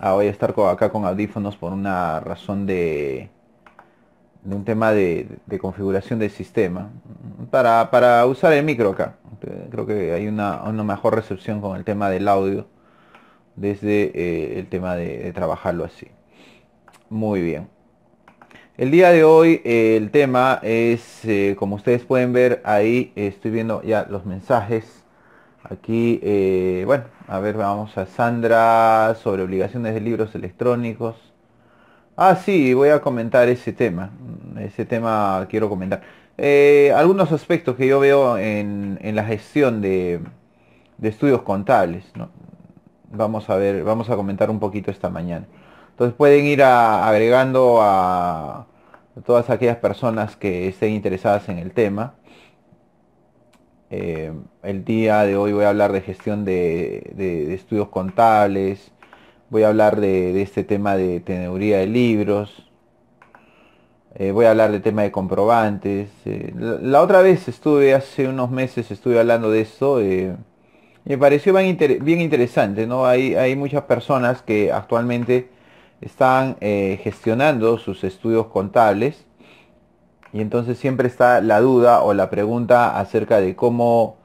voy a estar acá con audífonos por una razón de, un tema de, configuración del sistema. Para, para, usar el micro acá. Creo que hay una, mejor recepción con el tema del audio. Desde eh, el tema de, trabajarlo así. Muy bien. El día de hoy eh, el tema es, eh, como ustedes pueden ver ahí, estoy viendo ya los mensajes Aquí, eh, bueno, a ver, vamos a Sandra sobre obligaciones de libros electrónicos. Ah, sí, voy a comentar ese tema. Ese tema quiero comentar. Eh, algunos aspectos que yo veo en, la gestión de, estudios contables. Vamos a ver, vamos a comentar un poquito esta mañana. Entonces pueden ir agregando a todas aquellas personas que estén interesadas en el tema eh, el día de hoy voy a hablar de gestión de, estudios contables, voy a hablar de, este tema de teneduría de libros, eh, voy a hablar del tema de comprobantes. Eh, la, otra vez estuve, hace unos meses estuve hablando de esto, me pareció bien, interesante, ¿no? hay muchas personas que actualmente están gestionando sus estudios contables y entonces siempre está la duda o la pregunta acerca de cómo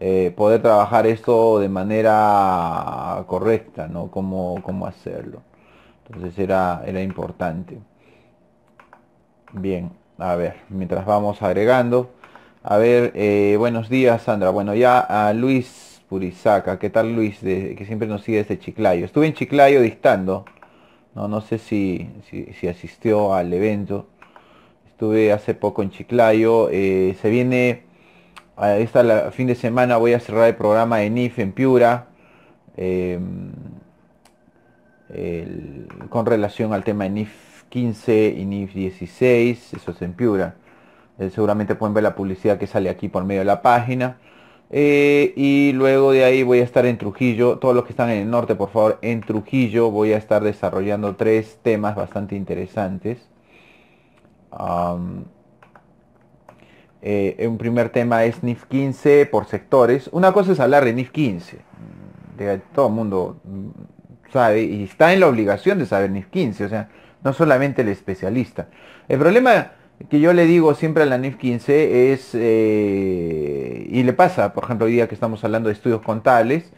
eh, poder trabajar esto de manera correcta, ¿no? Cómo, cómo hacerlo. Entonces era, era importante. Bien, a ver, mientras vamos agregando. A ver, eh, buenos días Sandra. Bueno, ya a Luis Purizaca. ¿Qué tal Luis? que siempre nos sigue desde Chiclayo. Estuve en Chiclayo distando. No, no sé si, si asistió al evento estuve hace poco en Chiclayo. Eh, se viene, a esta fin de semana voy a cerrar el programa en IF en Piura. Em, con relación al tema en IF 15 y NIF 16, eso es en Piura. Eh, seguramente pueden ver la publicidad que sale aquí por medio de la página. Eh, y luego de ahí voy a estar en Trujillo. Todos los que están en el norte, por favor, en Trujillo voy a estar desarrollando tres temas bastante interesantes. Eh, un primer tema es NIF 15 por sectores. Una cosa es hablar de NIF 15. Mm, todo el mundo mm, sabe y está en la obligación de saber NIF 15. O sea, no solamente el especialista. El problema que yo le digo siempre a la NIF 15 es, eh, y le pasa, por ejemplo, hoy día que estamos hablando de estudios contables,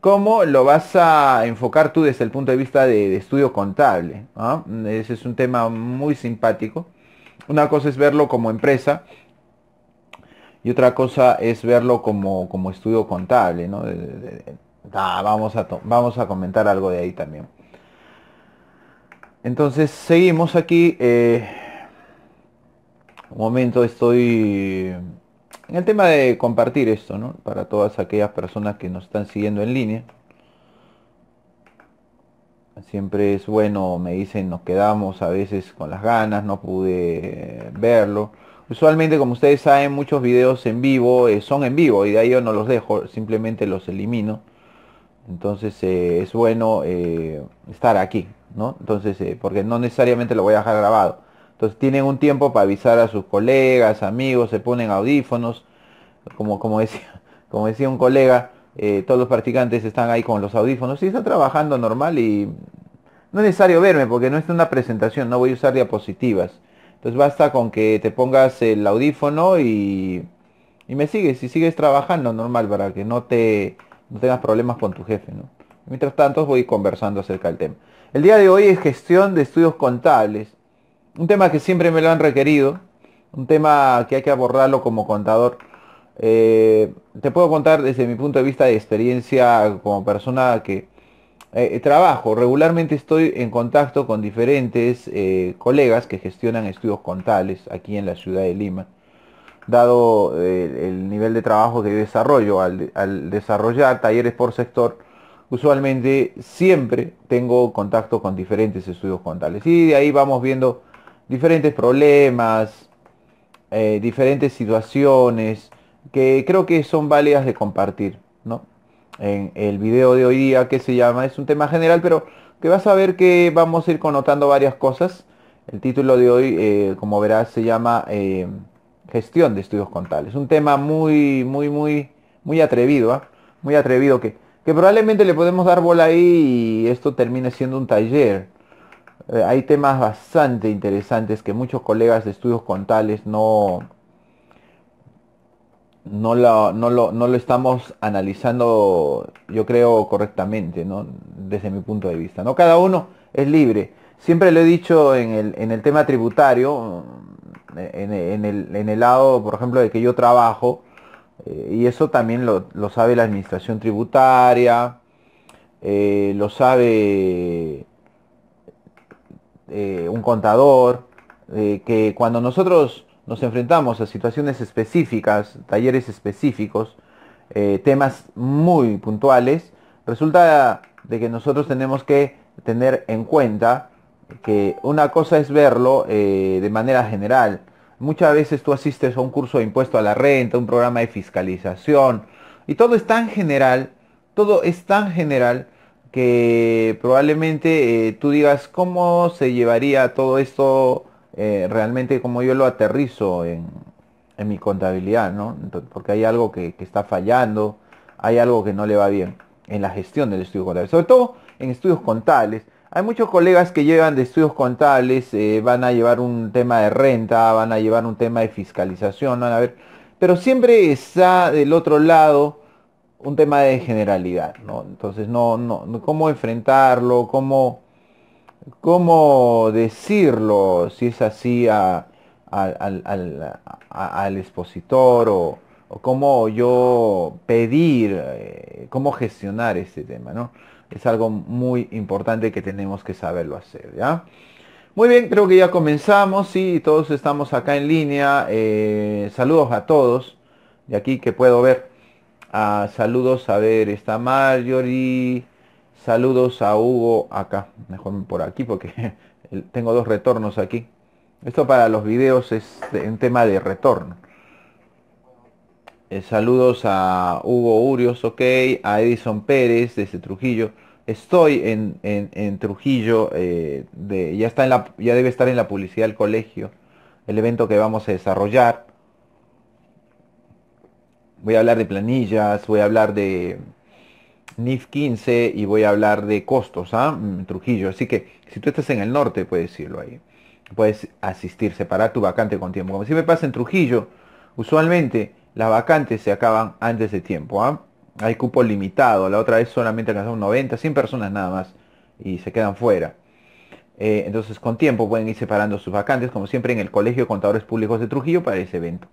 ¿cómo lo vas a enfocar tú desde el punto de vista de, estudio contable? ¿Ah? Mm, ese es un tema muy simpático una cosa es verlo como empresa y otra cosa es verlo como, estudio contable, ¿no? Ah, vamos, a vamos a comentar algo de ahí también. Entonces, seguimos aquí. Eh, un momento, estoy en el tema de compartir esto, ¿no? Para todas aquellas personas que nos están siguiendo en línea siempre es bueno, me dicen nos quedamos a veces con las ganas, no pude eh, verlo. Usualmente, como ustedes saben, muchos videos en vivo eh, son en vivo y de ahí yo no los dejo, simplemente los elimino. Entonces eh, es bueno estar aquí, ¿no? Entonces, porque no necesariamente lo voy a dejar grabado. Entonces tienen un tiempo para avisar a sus colegas, amigos, se ponen audífonos, como, como, decía, como decía un colega, eh, todos los practicantes están ahí con los audífonos y están trabajando normal y no es necesario verme porque no es una presentación, no voy a usar diapositivas. Entonces basta con que te pongas el audífono y, y me sigues, y sigues trabajando normal para que no te no tengas problemas con tu jefe, ¿no? Mientras tanto voy conversando acerca del tema. El día de hoy es gestión de estudios contables. Un tema que siempre me lo han requerido. Un tema que hay que abordarlo como contador. Eh, te puedo contar desde mi punto de vista de experiencia como persona que eh, trabajo. Regularmente estoy en contacto con diferentes eh, colegas que gestionan estudios contables aquí en la ciudad de Lima. Dado el nivel de trabajo de desarrollo, al, al desarrollar talleres por sector, usualmente siempre tengo contacto con diferentes estudios contables. Y de ahí vamos viendo diferentes problemas, diferentes situaciones, que creo que son válidas de compartir, ¿no? En el video de hoy día que se llama, es un tema general, pero que vas a ver que vamos a ir connotando varias cosas. El título de hoy, eh, como verás, se llama eh, Gestión de Estudios Contables. Un tema muy, muy, muy, muy atrevido, ¿eh? muy atrevido que, que probablemente le podemos dar bola ahí y esto termine siendo un taller. Eh, hay temas bastante interesantes que muchos colegas de estudios contables no, no, no, lo, no lo estamos analizando, yo creo, correctamente, ¿no? desde mi punto de vista. ¿no? Cada uno es libre. Siempre lo he dicho en el, en el tema tributario, en, el, en el lado, por ejemplo, de que yo trabajo, eh, y eso también lo, sabe la administración tributaria, eh, lo sabe eh, un contador, que cuando nosotros nos enfrentamos a situaciones específicas, talleres específicos, eh, temas muy puntuales, resulta de que nosotros tenemos que tener en cuenta que una cosa es verlo eh, de manera general. Muchas veces tú asistes a un curso de impuesto a la renta, un programa de fiscalización, y todo es tan general, todo es tan general que probablemente eh, tú digas cómo se llevaría todo esto eh, realmente como yo lo aterrizo en, mi contabilidad, ¿no? porque hay algo que, está fallando, hay algo que no le va bien en la gestión del estudio contable. Sobre todo en estudios contables. Hay muchos colegas que llevan de estudios contables, eh, van a llevar un tema de renta, van a llevar un tema de fiscalización, van a ver. Pero siempre está del otro lado un tema de generalidad, ¿no? Entonces, no, no, cómo enfrentarlo, cómo cómo decirlo, si es así al, expositor o, o, cómo yo pedir, eh, cómo gestionar este tema, ¿no? Es algo muy importante que tenemos que saberlo hacer, ¿ya? Muy bien, creo que ya comenzamos, y todos estamos acá en línea. Eh, saludos a todos, de aquí que puedo ver. Ah, saludos, a ver, está Marjorie, Saludos a Hugo acá, mejor por aquí porque tengo dos retornos aquí. Esto para los videos es en tema de retorno. Eh, saludos a Hugo Urios, ok, a Edison Pérez desde Trujillo. Estoy en, Trujillo, eh, ya, está en la, ya debe estar en la publicidad del colegio, el evento que vamos a desarrollar. Voy a hablar de planillas, voy a hablar de NIF 15 y voy a hablar de costos, ¿ah? Mm, Trujillo. Así que si tú estás en el norte, puedes irlo ahí. Puedes asistir, separar tu vacante con tiempo. Como siempre pasa en Trujillo, usualmente las vacantes se acaban antes de tiempo. ¿ah? Hay cupo limitado. La otra vez solamente alcanzaron 90, 100 personas nada más y se quedan fuera. Eh, entonces con tiempo pueden ir separando sus vacantes, como siempre en el Colegio de Contadores Públicos de Trujillo para ese evento.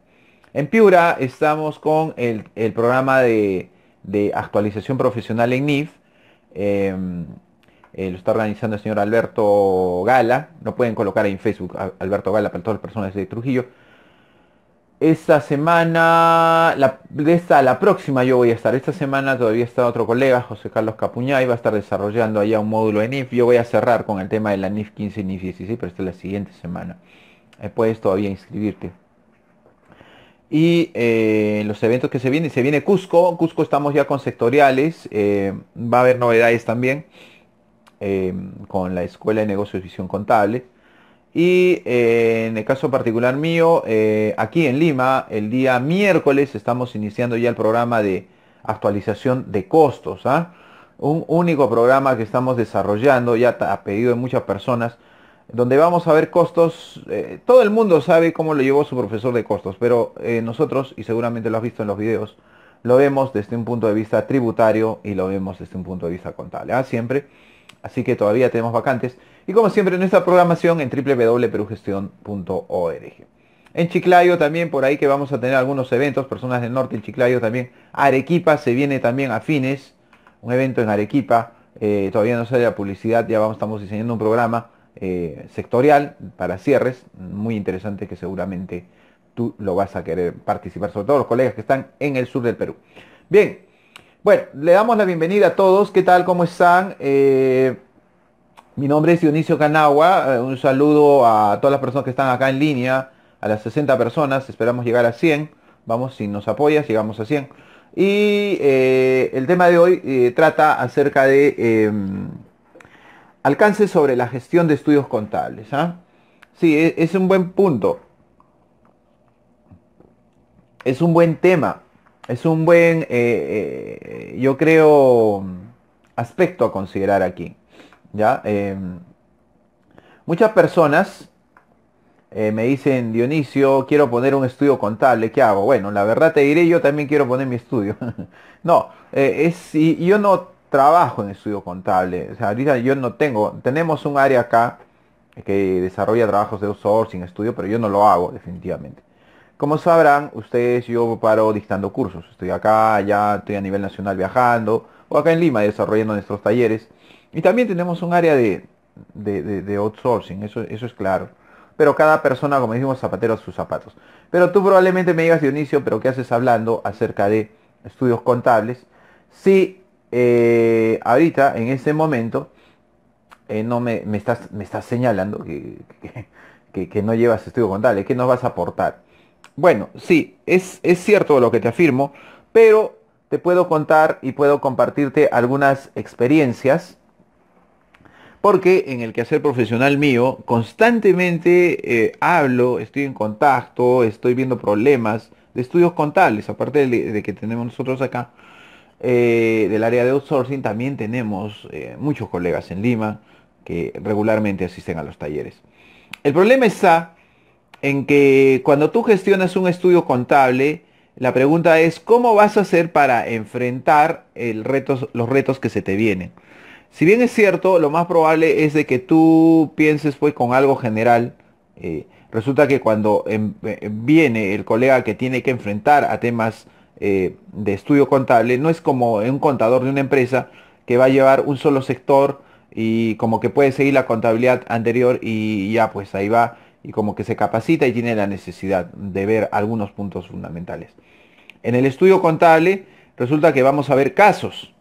En Piura estamos con el programa de de actualización profesional en NIF. Em, eh, lo está organizando el señor Alberto Gala. no pueden colocar en Facebook, Alberto Gala, para todas las personas de Trujillo. Esta semana, la, de esta la próxima yo voy a estar. Esta semana todavía está otro colega, José Carlos y va a estar desarrollando allá un módulo de NIF. Yo voy a cerrar con el tema de la NIF 15 y NIF 16, pero esta es la siguiente semana. Eh, puedes todavía inscribirte y eh, los eventos que se vienen. Se viene Cusco, Cusco estamos ya con sectoriales, eh, va a haber novedades también eh, con la Escuela de Negocios y Visión Contable. Y en el caso particular mío, aquí en Lima, el día miércoles estamos iniciando ya el programa de actualización de costos. ¿ah? Un único programa que estamos desarrollando ya a pedido de muchas personas donde vamos a ver costos. Eh, todo el mundo sabe cómo lo llevó su profesor de costos, pero eh, nosotros, y seguramente lo has visto en los videos, lo vemos desde un punto de vista tributario y lo vemos desde un punto de vista contable. ¿ah? Siempre. Así que todavía tenemos vacantes. Y como siempre, nuestra programación en www.perugestión.org. En Chiclayo también, por ahí que vamos a tener algunos eventos, personas del norte en Chiclayo también. Arequipa se viene también a fines, un evento en Arequipa. Eh, todavía no sale la publicidad, ya vamos, estamos diseñando un programa eh, sectorial para cierres, muy interesante que seguramente tú lo vas a querer participar, sobre todo los colegas que están en el sur del Perú. Bien, bueno, le damos la bienvenida a todos, ¿qué tal? ¿Cómo están? Eh, mi nombre es Dionisio Canagua, eh, un saludo a todas las personas que están acá en línea, a las 60 personas, esperamos llegar a 100, vamos, si nos apoyas, llegamos a 100. Y el tema de hoy trata acerca de em, alcance sobre la gestión de estudios contables. ¿ah? Sí, e, es, un buen punto. Es un buen tema. Es un buen, eh, eh, yo creo, aspecto a considerar aquí. ¿ya? Eh, muchas personas me dicen, Dionisio, quiero poner un estudio contable, ¿qué hago? Bueno, la verdad te diré, yo también quiero poner mi estudio. no, es, yo no trabajo en estudio contable. O sea, yo no tengo, tenemos un área acá que desarrolla trabajos de outsourcing, estudio, pero yo no lo hago definitivamente. Como sabrán, ustedes yo paro dictando cursos. Estoy acá, ya estoy a nivel nacional viajando, o acá en Lima desarrollando nuestros talleres. Y también tenemos un área de, outsourcing, eso, eso es claro. Pero cada persona, como decimos, zapatero sus zapatos. Pero tú probablemente me digas, Dionisio, pero ¿qué haces hablando acerca de estudios contables? Sí, eh, ahorita, en este momento, eh, no me, estás, me estás señalando que, no llevas estudios contables, que no vas a aportar. Bueno, sí, es, cierto lo que te afirmo, pero te puedo contar y puedo compartirte algunas experiencias porque en el quehacer profesional mío constantemente eh, hablo, estoy en contacto, estoy viendo problemas de estudios contables, aparte de que tenemos nosotros acá, eh, del área de outsourcing también tenemos eh, muchos colegas en Lima que regularmente asisten a los talleres. El problema está en que cuando tú gestionas un estudio contable, la pregunta es cómo vas a hacer para enfrentar el los retos que se te vienen. Si bien es cierto, lo más probable es de que tú pienses pues con algo general. Eh, resulta que cuando em, viene el colega que tiene que enfrentar a temas eh, de estudio contable, no es como un contador de una empresa que va a llevar un solo sector y como que puede seguir la contabilidad anterior y ya pues ahí va y como que se capacita y tiene la necesidad de ver algunos puntos fundamentales. En el estudio contable resulta que vamos a ver casos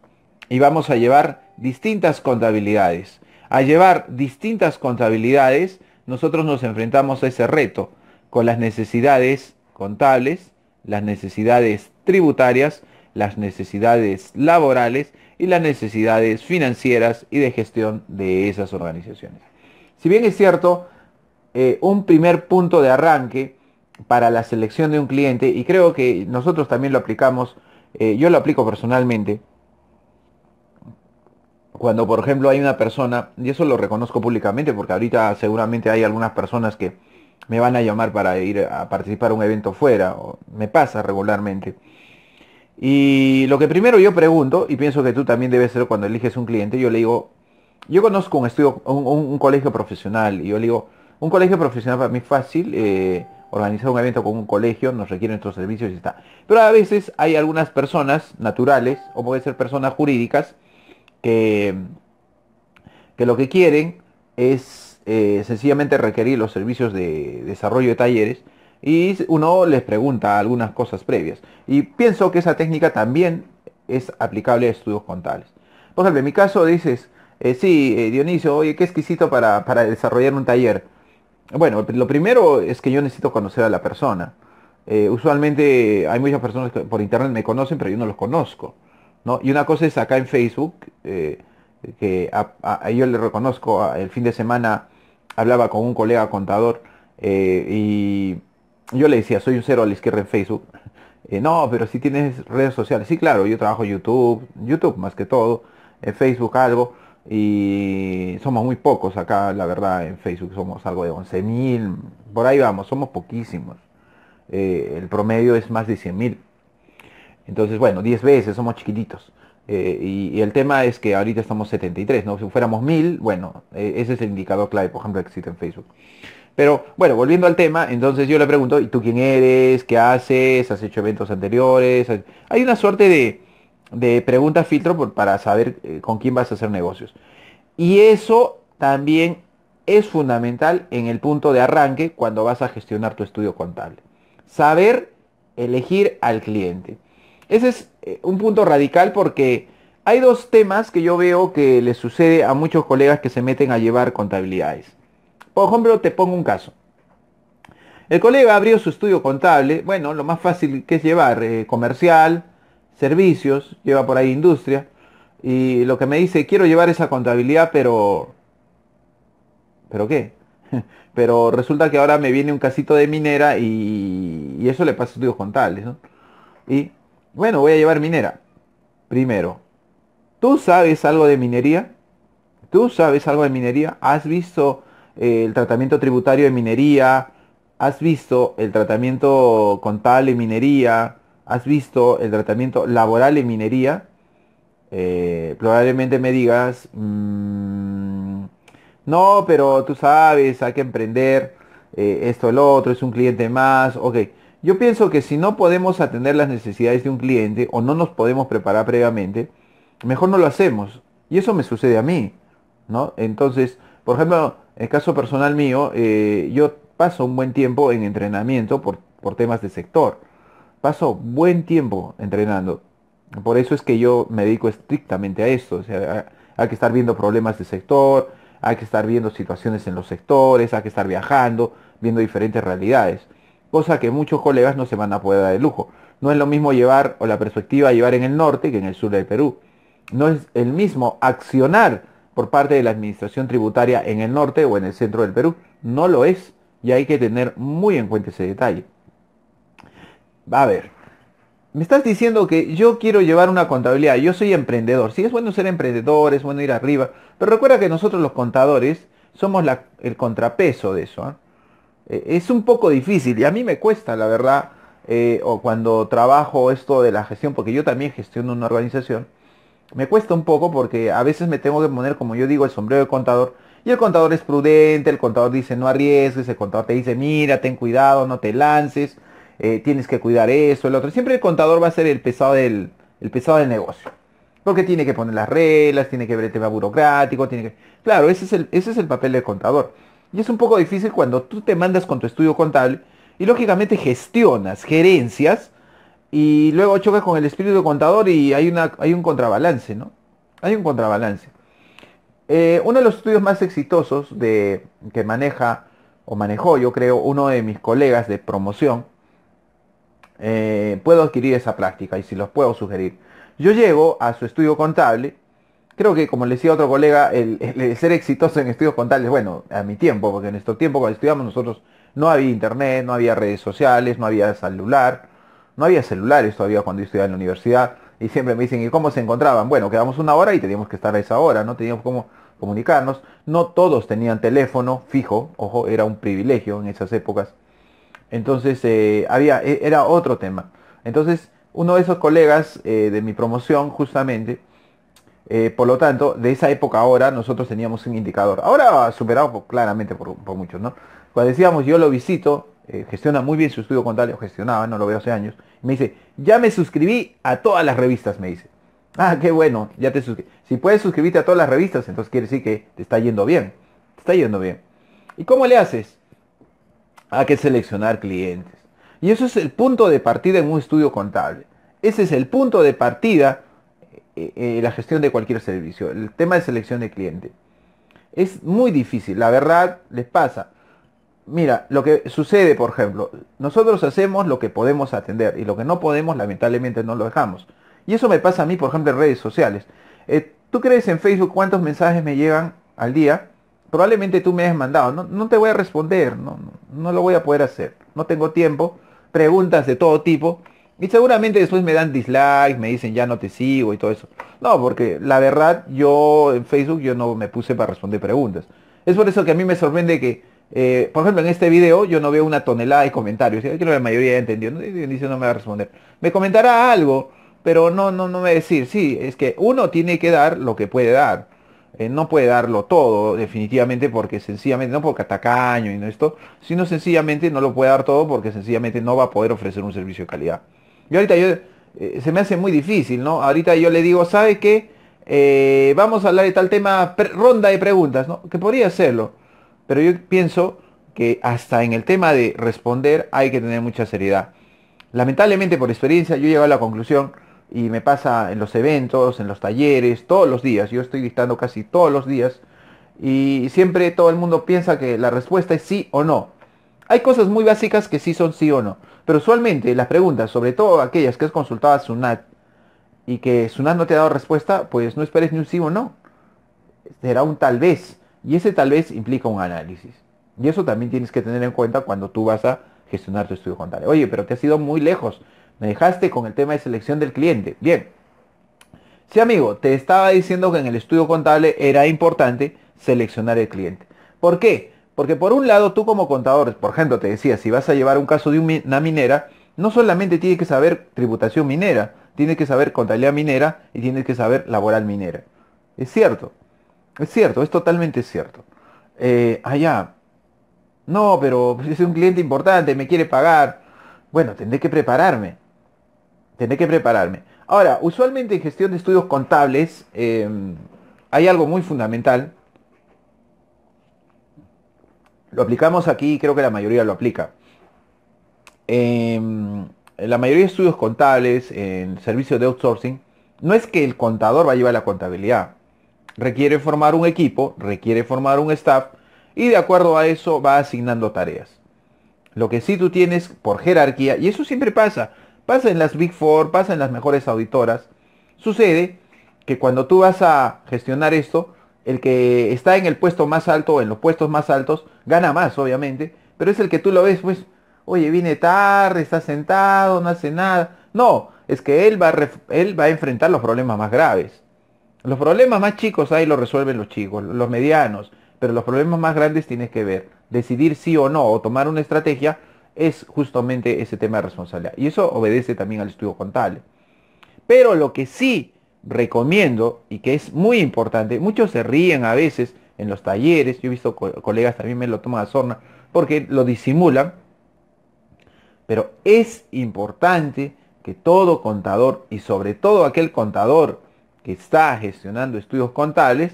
y vamos a llevar distintas contabilidades. A llevar distintas contabilidades nosotros nos enfrentamos a ese reto con las necesidades contables, las necesidades tributarias, las necesidades laborales y las necesidades financieras y de gestión de esas organizaciones. Si bien es cierto, eh, un primer punto de arranque para la selección de un cliente, y creo que nosotros también lo aplicamos, eh, yo lo aplico personalmente, cuando por ejemplo hay una persona, y eso lo reconozco públicamente porque ahorita seguramente hay algunas personas que me van a llamar para ir a participar a un evento fuera, o me pasa regularmente, y lo que primero yo pregunto, y pienso que tú también debes ser cuando eliges un cliente, yo le digo, yo conozco un estudio, un, colegio profesional, y yo le digo, un colegio profesional para mí es fácil, eh, organizar un evento con un colegio, nos requieren nuestros servicios y está. Pero a veces hay algunas personas naturales, o puede ser personas jurídicas, que, que lo que quieren es eh, sencillamente requerir los servicios de desarrollo de talleres, y uno les pregunta algunas cosas previas. Y pienso que esa técnica también es aplicable a estudios contables. Por ejemplo, en mi caso dices, eh, sí, eh, Dionisio, oye, qué exquisito para, desarrollar un taller. Bueno, lo primero es que yo necesito conocer a la persona. Eh, usualmente hay muchas personas que por internet me conocen, pero yo no los conozco. ¿no? Y una cosa es acá en Facebook, eh, que a, yo le reconozco, el fin de semana hablaba con un colega contador y yo le decía, soy un cero a la izquierda en Facebook. Eh, no, pero si tienes redes sociales. Sí, claro, yo trabajo YouTube, YouTube más que todo, en Facebook algo. Y somos muy pocos acá, la verdad, en Facebook somos algo de 11.000, por ahí vamos, somos poquísimos. Eh, el promedio es más de 100.000. Entonces, bueno, 10 veces, somos chiquititos. Eh, y, el tema es que ahorita estamos 73, ¿no? Si fuéramos 1000, bueno, ese es el indicador clave, por ejemplo, que existe en Facebook. Pero bueno, volviendo al tema, entonces yo le pregunto, ¿y tú quién eres? ¿Qué haces? ¿Has hecho eventos anteriores? Hay una suerte de, de preguntas filtro para saber eh, con quién vas a hacer negocios. Y eso también es fundamental en el punto de arranque cuando vas a gestionar tu estudio contable. Saber elegir al cliente. Ese es eh, un punto radical porque hay dos temas que yo veo que les sucede a muchos colegas que se meten a llevar contabilidades. Por ejemplo, te pongo un caso. El colega abrió su estudio contable, bueno, lo más fácil que es llevar, eh, comercial, servicios, lleva por ahí industria, y lo que me dice, quiero llevar esa contabilidad, pero... ¿Pero qué? pero resulta que ahora me viene un casito de minera y, eso le pasa a estudios contables, Y bueno, voy a llevar minera. Primero, ¿tú sabes algo de minería? ¿Tú sabes algo de minería? ¿Has visto el tratamiento tributario de minería, has visto el tratamiento contable en minería, has visto el tratamiento laboral en minería, eh, probablemente me digas, mm, no, pero tú sabes, hay que emprender eh, esto, el otro, es un cliente más, ok. Yo pienso que si no podemos atender las necesidades de un cliente o no nos podemos preparar previamente, mejor no lo hacemos. Y eso me sucede a mí, ¿no? Entonces, por ejemplo, el caso personal mío, eh, yo paso un buen tiempo en entrenamiento por, por temas de sector. Paso buen tiempo entrenando. Por eso es que yo me dedico estrictamente a esto. O sea, hay que estar viendo problemas de sector, hay que estar viendo situaciones en los sectores, hay que estar viajando, viendo diferentes realidades. Cosa que muchos colegas no se van a poder dar de lujo. No es lo mismo llevar, o la perspectiva llevar en el norte que en el sur del Perú. No es el mismo accionar por parte de la administración tributaria en el norte o en el centro del Perú. No lo es y hay que tener muy en cuenta ese detalle. A ver, me estás diciendo que yo quiero llevar una contabilidad, yo soy emprendedor. Sí, es bueno ser emprendedor, es bueno ir arriba, pero recuerda que nosotros los contadores somos la, el contrapeso de eso. ¿ah? Eh, es un poco difícil y a mí me cuesta, la verdad, eh, o cuando trabajo esto de la gestión, porque yo también gestiono una organización me cuesta un poco porque a veces me tengo que poner, como yo digo, el sombrero del contador. Y el contador es prudente, el contador dice no arriesgues, el contador te dice mira, ten cuidado, no te lances, eh, tienes que cuidar eso, el otro. Siempre el contador va a ser el pesado del, el pesado del negocio. Porque tiene que poner las reglas, tiene que ver el tema burocrático, tiene que... Claro, ese es el, ese es el papel del contador. Y es un poco difícil cuando tú te mandas con tu estudio contable y lógicamente gestionas, gerencias, y luego choca con el espíritu contador y hay, una, hay un contrabalance, ¿no? Hay un contrabalance. Eh, uno de los estudios más exitosos de, que maneja o manejó, yo creo, uno de mis colegas de promoción, eh, puedo adquirir esa práctica y si los puedo sugerir. Yo llego a su estudio contable, creo que como le decía otro colega, el, ser exitoso en estudios contables, bueno, a mi tiempo, porque en estos tiempo cuando estudiamos nosotros no había internet, no había redes sociales, no había celular, no había celulares todavía cuando yo estudiaba en la universidad y siempre me dicen, ¿y cómo se encontraban? Bueno, quedamos una hora y teníamos que estar a esa hora, no teníamos cómo comunicarnos. No todos tenían teléfono fijo, ojo, era un privilegio en esas épocas. Entonces, eh, había, e, era otro tema. Entonces, uno de esos colegas eh, de mi promoción, justamente, eh, por lo tanto, de esa época ahora, nosotros teníamos un indicador. Ahora superado claramente por, por muchos, ¿no? Cuando decíamos, yo lo visito, eh, gestiona muy bien su estudio contable, gestionaba, no lo veo hace años, y me dice, ya me suscribí a todas las revistas, me dice. Ah, qué bueno, ya te suscribí. Si puedes suscribirte a todas las revistas, entonces quiere decir que te está yendo bien. Te está yendo bien. ¿Y cómo le haces? Hay que seleccionar clientes. Y eso es el punto de partida en un estudio contable. Ese es el punto de partida eh, eh, en la gestión de cualquier servicio. El tema de selección de cliente. Es muy difícil, la verdad les pasa mira, lo que sucede, por ejemplo, nosotros hacemos lo que podemos atender y lo que no podemos, lamentablemente, no lo dejamos. Y eso me pasa a mí, por ejemplo, en redes sociales. Eh, ¿Tú crees en Facebook cuántos mensajes me llegan al día? Probablemente tú me has mandado, no, no te voy a responder, no, no lo voy a poder hacer, no tengo tiempo, preguntas de todo tipo. Y seguramente después me dan dislikes, me dicen ya no te sigo y todo eso. No, porque la verdad yo en Facebook yo no me puse para responder preguntas. Es por eso que a mí me sorprende que eh, por ejemplo, en este video yo no veo una tonelada de comentarios. ¿eh? creo que la mayoría ya entendió. ¿no? Dice no me va a responder. Me comentará algo, pero no, no, no me decir. Sí, es que uno tiene que dar lo que puede dar. Eh, no puede darlo todo, definitivamente, porque sencillamente, no porque atacaño y no esto, sino sencillamente no lo puede dar todo porque sencillamente no va a poder ofrecer un servicio de calidad. Y ahorita yo, se me hace muy difícil, ¿no? Ahorita yo le digo, ¿sabe qué? vamos a hablar de tal tema, ronda de preguntas, ¿no? Que podría hacerlo pero yo pienso que hasta en el tema de responder hay que tener mucha seriedad. Lamentablemente por experiencia yo he llegado a la conclusión y me pasa en los eventos, en los talleres, todos los días. Yo estoy dictando casi todos los días y siempre todo el mundo piensa que la respuesta es sí o no. Hay cosas muy básicas que sí son sí o no, pero usualmente las preguntas, sobre todo aquellas que has consultado a Sunat y que Sunat no te ha dado respuesta, pues no esperes ni un sí o no. Será un tal vez. Y ese tal vez implica un análisis. Y eso también tienes que tener en cuenta cuando tú vas a gestionar tu estudio contable. Oye, pero te has ido muy lejos. Me dejaste con el tema de selección del cliente. Bien. Sí, amigo, te estaba diciendo que en el estudio contable era importante seleccionar el cliente. ¿Por qué? Porque por un lado, tú como contador, por ejemplo, te decía, si vas a llevar un caso de una minera, no solamente tienes que saber tributación minera, tiene que saber contabilidad minera y tienes que saber laboral minera. Es cierto, es cierto, es totalmente cierto. Eh, allá, no, pero es un cliente importante, me quiere pagar. Bueno, tendré que prepararme. Tendré que prepararme. Ahora, usualmente en gestión de estudios contables em, hay algo muy fundamental. Lo aplicamos aquí creo que la mayoría lo aplica. en em, la mayoría de estudios contables en servicios de outsourcing no es que el contador va a llevar la contabilidad requiere formar un equipo, requiere formar un staff y de acuerdo a eso va asignando tareas. Lo que sí tú tienes por jerarquía, y eso siempre pasa, pasa en las Big Four, pasa en las mejores auditoras, sucede que cuando tú vas a gestionar esto, el que está en el puesto más alto, o en los puestos más altos, gana más, obviamente, pero es el que tú lo ves, pues, oye, viene tarde, está sentado, no hace nada. No, es que él va él va a enfrentar los problemas más graves. Los problemas más chicos ahí los resuelven los chicos, los medianos, pero los problemas más grandes tienes que ver. Decidir sí o no o tomar una estrategia es justamente ese tema de responsabilidad. Y eso obedece también al estudio contable. Pero lo que sí recomiendo y que es muy importante, muchos se ríen a veces en los talleres, yo he visto colegas también me lo toman a sorna porque lo disimulan, pero es importante que todo contador y sobre todo aquel contador está gestionando estudios contables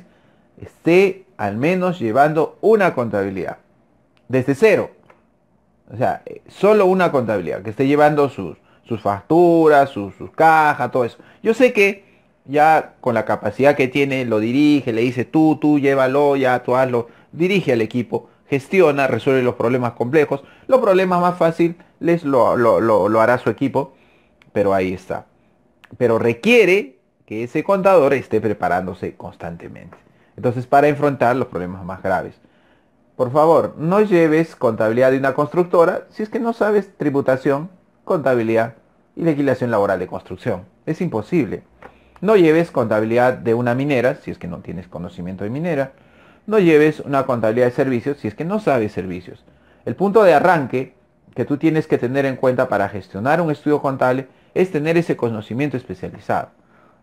esté al menos llevando una contabilidad. Desde cero. O sea, eh, solo una contabilidad, que esté llevando sus, sus facturas, sus, cajas, todo eso. Yo sé que ya con la capacidad que tiene, lo dirige, le dice tú, tú, llévalo, ya tú hazlo, dirige al equipo, gestiona, resuelve los problemas complejos, los problemas más fácil les lo, lo hará su equipo, pero ahí está. Pero requiere que ese contador esté preparándose constantemente. Entonces, para enfrentar los problemas más graves. Por favor, no lleves contabilidad de una constructora si es que no sabes tributación, contabilidad y legislación laboral de construcción. Es imposible. No lleves contabilidad de una minera si es que no tienes conocimiento de minera. No lleves una contabilidad de servicios si es que no sabes servicios. El punto de arranque que tú tienes que tener en cuenta para gestionar un estudio contable es tener ese conocimiento especializado.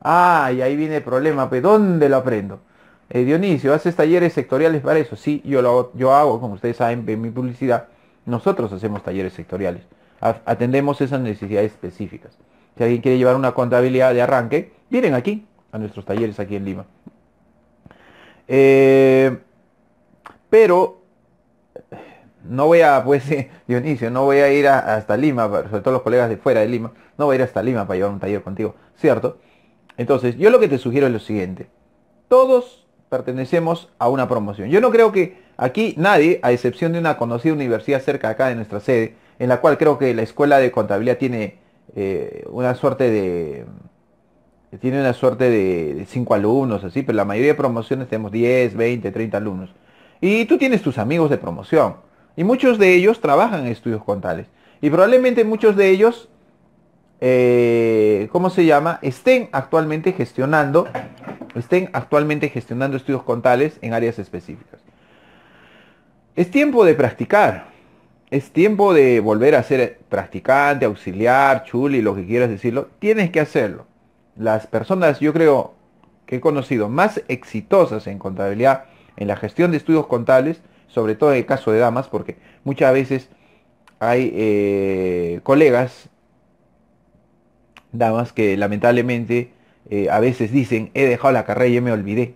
Ah, y ahí viene el problema, pues ¿dónde lo aprendo? Eh, Dionisio, ¿haces talleres sectoriales para eso? Sí, yo, lo hago, yo hago, como ustedes saben, en mi publicidad, nosotros hacemos talleres sectoriales. Atendemos esas necesidades específicas. Si alguien quiere llevar una contabilidad de arranque, vienen aquí, a nuestros talleres aquí en Lima. Eh, pero no voy a, pues, Dionisio, no voy a ir hasta Lima, sobre todo los colegas de fuera de Lima, no voy a ir hasta Lima para llevar un taller contigo, ¿cierto? Entonces, yo lo que te sugiero es lo siguiente. Todos pertenecemos a una promoción. Yo no creo que aquí nadie, a excepción de una conocida universidad cerca acá de nuestra sede, en la cual creo que la escuela de contabilidad tiene eh, una suerte de tiene una suerte de cinco alumnos, así, pero la mayoría de promociones tenemos 10, 20, 30 alumnos. Y tú tienes tus amigos de promoción. Y muchos de ellos trabajan en estudios contables. Y probablemente muchos de ellos eh, ¿cómo se llama? Estén actualmente gestionando, estén actualmente gestionando estudios contables en áreas específicas. Es tiempo de practicar, es tiempo de volver a ser practicante, auxiliar, chuli, lo que quieras decirlo. Tienes que hacerlo. Las personas, yo creo que he conocido más exitosas en contabilidad, en la gestión de estudios contables, sobre todo en el caso de damas, porque muchas veces hay eh, colegas damas que lamentablemente eh, a veces dicen, he dejado la carrera y me olvidé.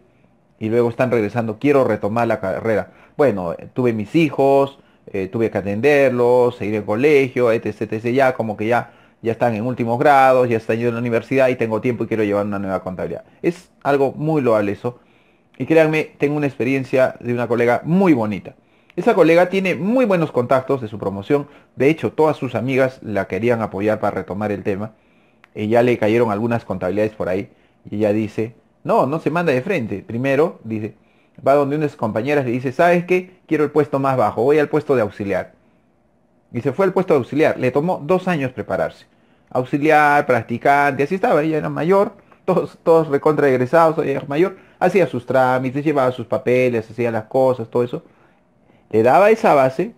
Y luego están regresando, quiero retomar la carrera. Bueno, eh, tuve mis hijos, eh, tuve que atenderlos, ir al colegio, etc, etc. Ya como que ya, ya están en últimos grados, ya están en la universidad y tengo tiempo y quiero llevar una nueva contabilidad. Es algo muy loable eso. Y créanme, tengo una experiencia de una colega muy bonita. Esa colega tiene muy buenos contactos de su promoción. De hecho, todas sus amigas la querían apoyar para retomar el tema. Y ya le cayeron algunas contabilidades por ahí, y ella dice, no, no se manda de frente. Primero, dice, va donde unas compañeras le dice, ¿sabes qué? Quiero el puesto más bajo, voy al puesto de auxiliar. Y se fue al puesto de auxiliar, le tomó dos años prepararse. Auxiliar, practicante, así estaba, ella era mayor, todos, todos recontra ella era mayor, hacía sus trámites, llevaba sus papeles, hacía las cosas, todo eso. Le daba esa base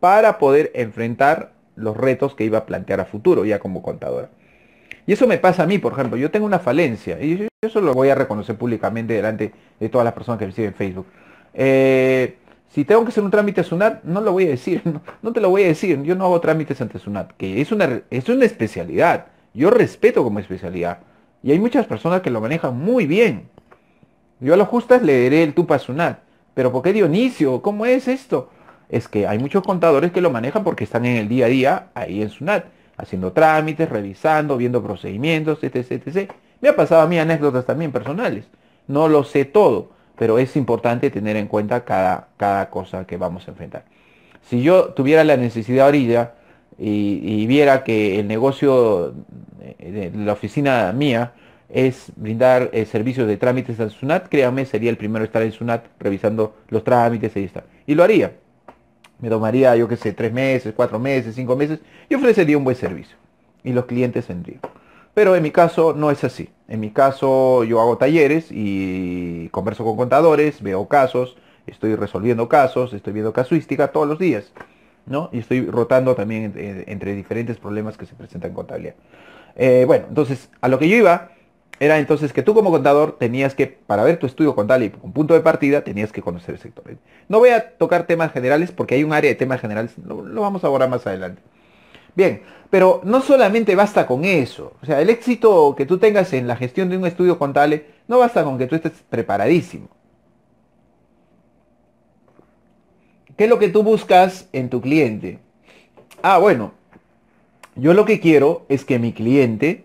para poder enfrentar los retos que iba a plantear a futuro, ya como contadora. Y eso me pasa a mí, por ejemplo. Yo tengo una falencia. Y eso lo voy a reconocer públicamente delante de todas las personas que me siguen en Facebook. Eh, si tengo que hacer un trámite a SUNAT, no lo voy a decir. No, te lo voy a decir. Yo no hago trámites ante SUNAT. Que es una, es una especialidad. Yo respeto como especialidad. Y hay muchas personas que lo manejan muy bien. Yo a los justas le daré el tupa SUNAT. Pero ¿por qué Dionisio? ¿Cómo es esto? Es que hay muchos contadores que lo manejan porque están en el día a día ahí en SUNAT haciendo trámites, revisando, viendo procedimientos, etc, etc. Me ha pasado a mí anécdotas también personales. No lo sé todo, pero es importante tener en cuenta cada, cada cosa que vamos a enfrentar. Si yo tuviera la necesidad ahorita y, y viera que el negocio de la oficina mía es brindar eh, servicios de trámites al SUNAT, créame, sería el primero estar en SUNAT revisando los trámites y está. Y lo haría me tomaría, yo qué sé, tres meses, cuatro meses, cinco meses, y ofrecería un buen servicio. Y los clientes vendrían. Pero en mi caso no es así. En mi caso yo hago talleres y converso con contadores, veo casos, estoy resolviendo casos, estoy viendo casuística todos los días. ¿no? Y estoy rotando también eh, entre, diferentes problemas que se presentan en contabilidad. Eh, bueno, entonces a lo que yo iba era entonces que tú como contador tenías que, para ver tu estudio contable y un punto de partida, tenías que conocer el sector. No voy a tocar temas generales porque hay un área de temas generales, lo, vamos a abordar más adelante. Bien, pero no solamente basta con eso. O sea, el éxito que tú tengas en la gestión de un estudio contable, no basta con que tú estés preparadísimo. ¿Qué es lo que tú buscas en tu cliente? Ah, bueno, yo lo que quiero es que mi cliente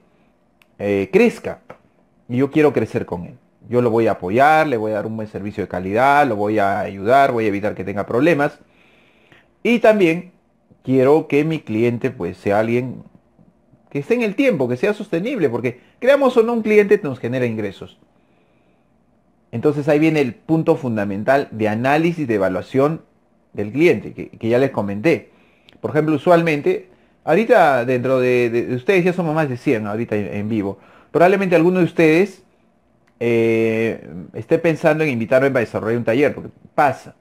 eh, crezca y yo quiero crecer con él. Yo lo voy a apoyar, le voy a dar un buen servicio de calidad, lo voy a ayudar, voy a evitar que tenga problemas. Y también quiero que mi cliente pues sea alguien que esté en el tiempo, que sea sostenible, porque creamos o no un cliente nos genera ingresos. Entonces ahí viene el punto fundamental de análisis de evaluación del cliente, que, ya les comenté. Por ejemplo, usualmente, ahorita dentro de, ustedes ya somos más de 100 ahorita en vivo. Probablemente alguno de ustedes eh, esté pensando en invitarme para desarrollar un taller, porque pasa.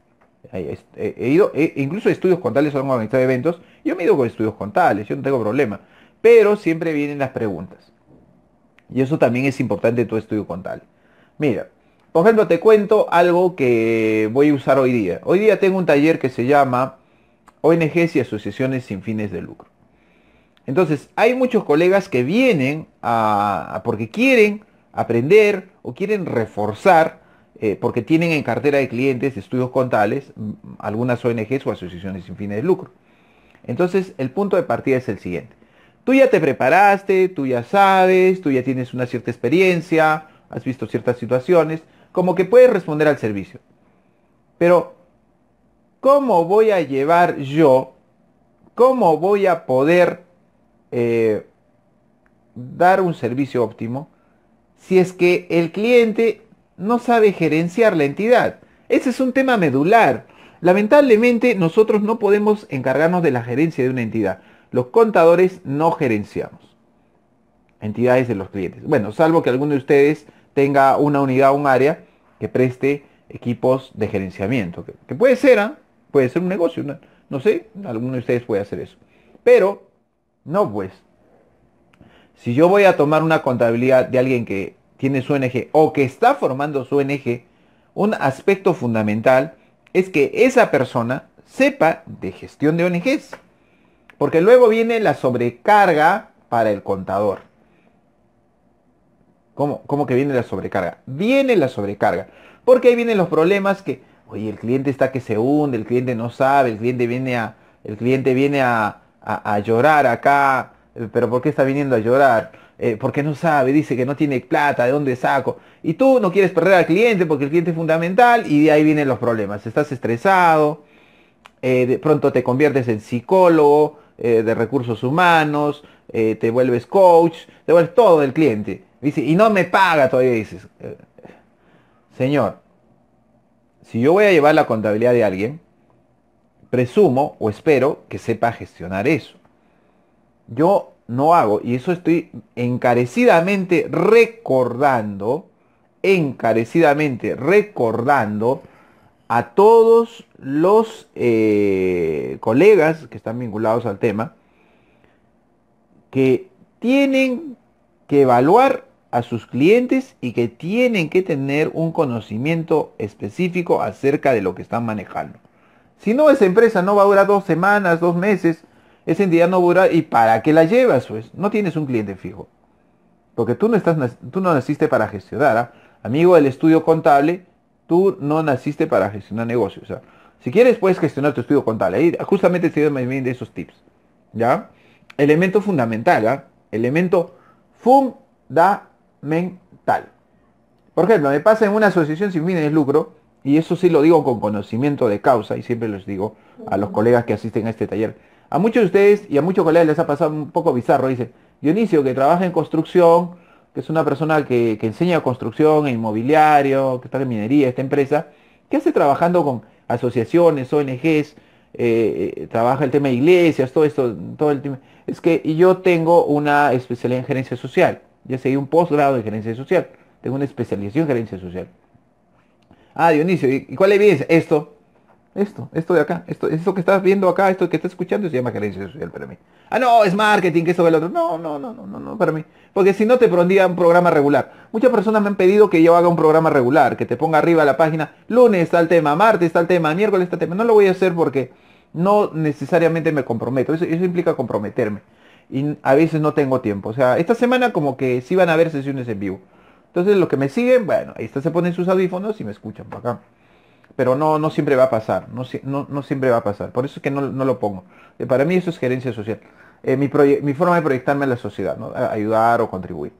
He ido, he, incluso estudios contables son de eventos. Yo me he ido con estudios contables, yo no tengo problema. Pero siempre vienen las preguntas. Y eso también es importante en tu estudio contable. Mira, por ejemplo, te cuento algo que voy a usar hoy día. Hoy día tengo un taller que se llama ONGs y Asociaciones sin fines de lucro. Entonces, hay muchos colegas que vienen a, porque quieren aprender o quieren reforzar, eh, porque tienen en cartera de clientes estudios contables, mm, algunas ONGs o asociaciones sin fines de lucro. Entonces, el punto de partida es el siguiente. Tú ya te preparaste, tú ya sabes, tú ya tienes una cierta experiencia, has visto ciertas situaciones, como que puedes responder al servicio. Pero, ¿cómo voy a llevar yo? ¿Cómo voy a poder eh, dar un servicio óptimo si es que el cliente no sabe gerenciar la entidad. Ese es un tema medular. Lamentablemente nosotros no podemos encargarnos de la gerencia de una entidad. Los contadores no gerenciamos entidades de los clientes. Bueno, salvo que alguno de ustedes tenga una unidad, un área que preste equipos de gerenciamiento. Que, puede ser, ¿ah? puede ser un negocio, no, no sé, alguno de ustedes puede hacer eso. Pero no, pues. Si yo voy a tomar una contabilidad de alguien que tiene su ONG o que está formando su ONG, un aspecto fundamental es que esa persona sepa de gestión de ONGs. Porque luego viene la sobrecarga para el contador. ¿Cómo, que viene la sobrecarga? Viene la sobrecarga. Porque ahí vienen los problemas que, oye, el cliente está que se hunde, el cliente no sabe, el cliente viene a, el cliente viene a, a, llorar acá, eh, pero ¿por qué está viniendo a llorar? Eh, porque no sabe, dice que no tiene plata, ¿de dónde saco? Y tú no quieres perder al cliente porque el cliente es fundamental y de ahí vienen los problemas. Estás estresado, eh, de pronto te conviertes en psicólogo de recursos humanos, te vuelves coach, te vuelves todo del cliente. Dice, y no me paga todavía, dices. Señor, si yo voy a llevar la contabilidad de alguien, presumo o espero que sepa gestionar eso. Yo no hago, y eso estoy encarecidamente recordando, encarecidamente recordando a todos los eh, colegas que están vinculados al tema, que tienen que evaluar a sus clientes y que tienen que tener un conocimiento específico acerca de lo que están manejando. Si no, esa empresa no va a durar dos semanas, dos meses. Esa entidad no va a durar. ¿Y para qué la llevas? Pues? No tienes un cliente fijo. Porque tú no, estás, tú no naciste para gestionar. ¿ah? Amigo del estudio contable, tú no naciste para gestionar negocios. ¿ah? Si quieres, puedes gestionar tu estudio contable. Ahí justamente te más bien de esos tips. ¿Ya? Elemento fundamental, ¿ah? Elemento fundamental. Por ejemplo, me pasa en una asociación sin fines de lucro y eso sí lo digo con conocimiento de causa y siempre les digo a los colegas que asisten a este taller, a muchos de ustedes y a muchos colegas les ha pasado un poco bizarro, dice, Dionisio que trabaja en construcción, que es una persona que, enseña construcción, e inmobiliario, que está en minería, esta empresa, que hace trabajando con asociaciones, ONGs, eh, eh, trabaja el tema de iglesias, todo esto, todo el tema. Es que yo tengo una especialidad en gerencia social, ya seguí un posgrado en gerencia social, tengo una especialización en gerencia social. Ah, Dionisio, ¿y cuál evidencia? Esto. Esto, esto de acá, esto, esto que estás viendo acá, esto que estás escuchando, se llama gerencia social para mí. Ah, no, es marketing, que eso lo otro. No, no, no, no, no, no, para mí. Porque si no te pondría un programa regular. Muchas personas me han pedido que yo haga un programa regular, que te ponga arriba la página, lunes está el tema, martes está el tema, miércoles está el tema. No lo voy a hacer porque no necesariamente me comprometo. Eso, eso implica comprometerme. Y a veces no tengo tiempo. O sea, esta semana como que sí van a haber sesiones en vivo. Entonces los que me siguen, bueno, ahí está, se ponen sus audífonos y me escuchan por acá. Pero no, no siempre va a pasar, no, no, siempre va a pasar. Por eso es que no, no lo pongo. Eh, para mí eso es gerencia social. Eh, mi, mi, forma de proyectarme a la sociedad, ¿no? ayudar o contribuir.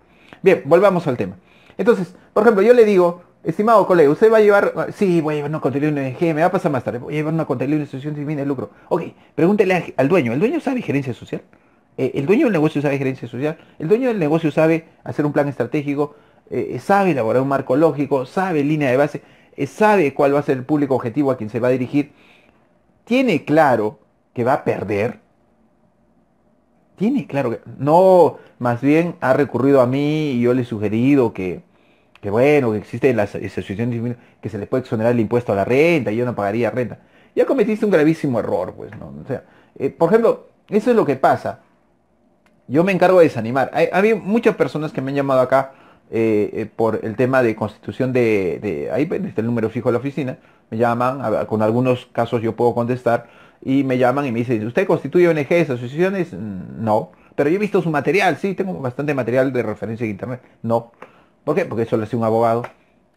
Bien, volvamos al tema. Entonces, por ejemplo, yo le digo, estimado colega, usted va a llevar, ah, sí, voy a llevar una contabilidad de ONG, me va a pasar más tarde, voy a llevar una contabilidad de una institución sin fines de lucro. Ok, pregúntele al dueño, ¿el dueño sabe gerencia social? Eh, el dueño del negocio sabe gerencia social, el dueño del negocio sabe hacer un plan estratégico, eh, eh, sabe elaborar un marco lógico, sabe línea de base, eh, sabe cuál va a ser el público objetivo a quien se va a dirigir, tiene claro que va a perder, tiene claro que no, más bien ha recurrido a mí y yo le he sugerido que, que bueno, que existe la asociación que se le puede exonerar el impuesto a la renta y yo no pagaría renta. Ya cometiste un gravísimo error, pues, ¿no? O sea, por ejemplo, eso es lo que pasa. Yo me encargo de desanimar. Hay, muchas personas que me han llamado acá eh, eh, por el tema de constitución de, ahí pues, está el número fijo de la oficina, me llaman, con algunos casos yo puedo contestar, y me llaman y me dicen, ¿usted constituye ONGs, asociaciones? No. Pero yo he visto su material, sí, tengo bastante material de referencia en internet. No. ¿Por qué? Porque eso lo hace un abogado.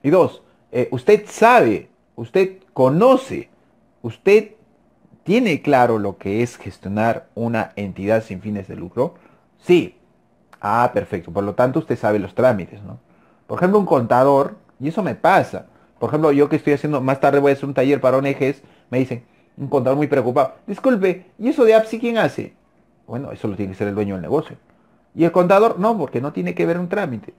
Y dos, eh, usted sabe, usted conoce, usted tiene claro lo que es gestionar una entidad sin fines de lucro. Sí, Ah, perfecto. Por lo tanto, usted sabe los trámites, ¿no? Por ejemplo, un contador, y eso me pasa. Por ejemplo, yo que estoy haciendo, más tarde voy a hacer un taller para ONGs, me dicen, un contador muy preocupado, disculpe, ¿y eso de APSI quién hace? Bueno, eso lo tiene que ser el dueño del negocio. Y el contador, no, porque no tiene que ver un trámite.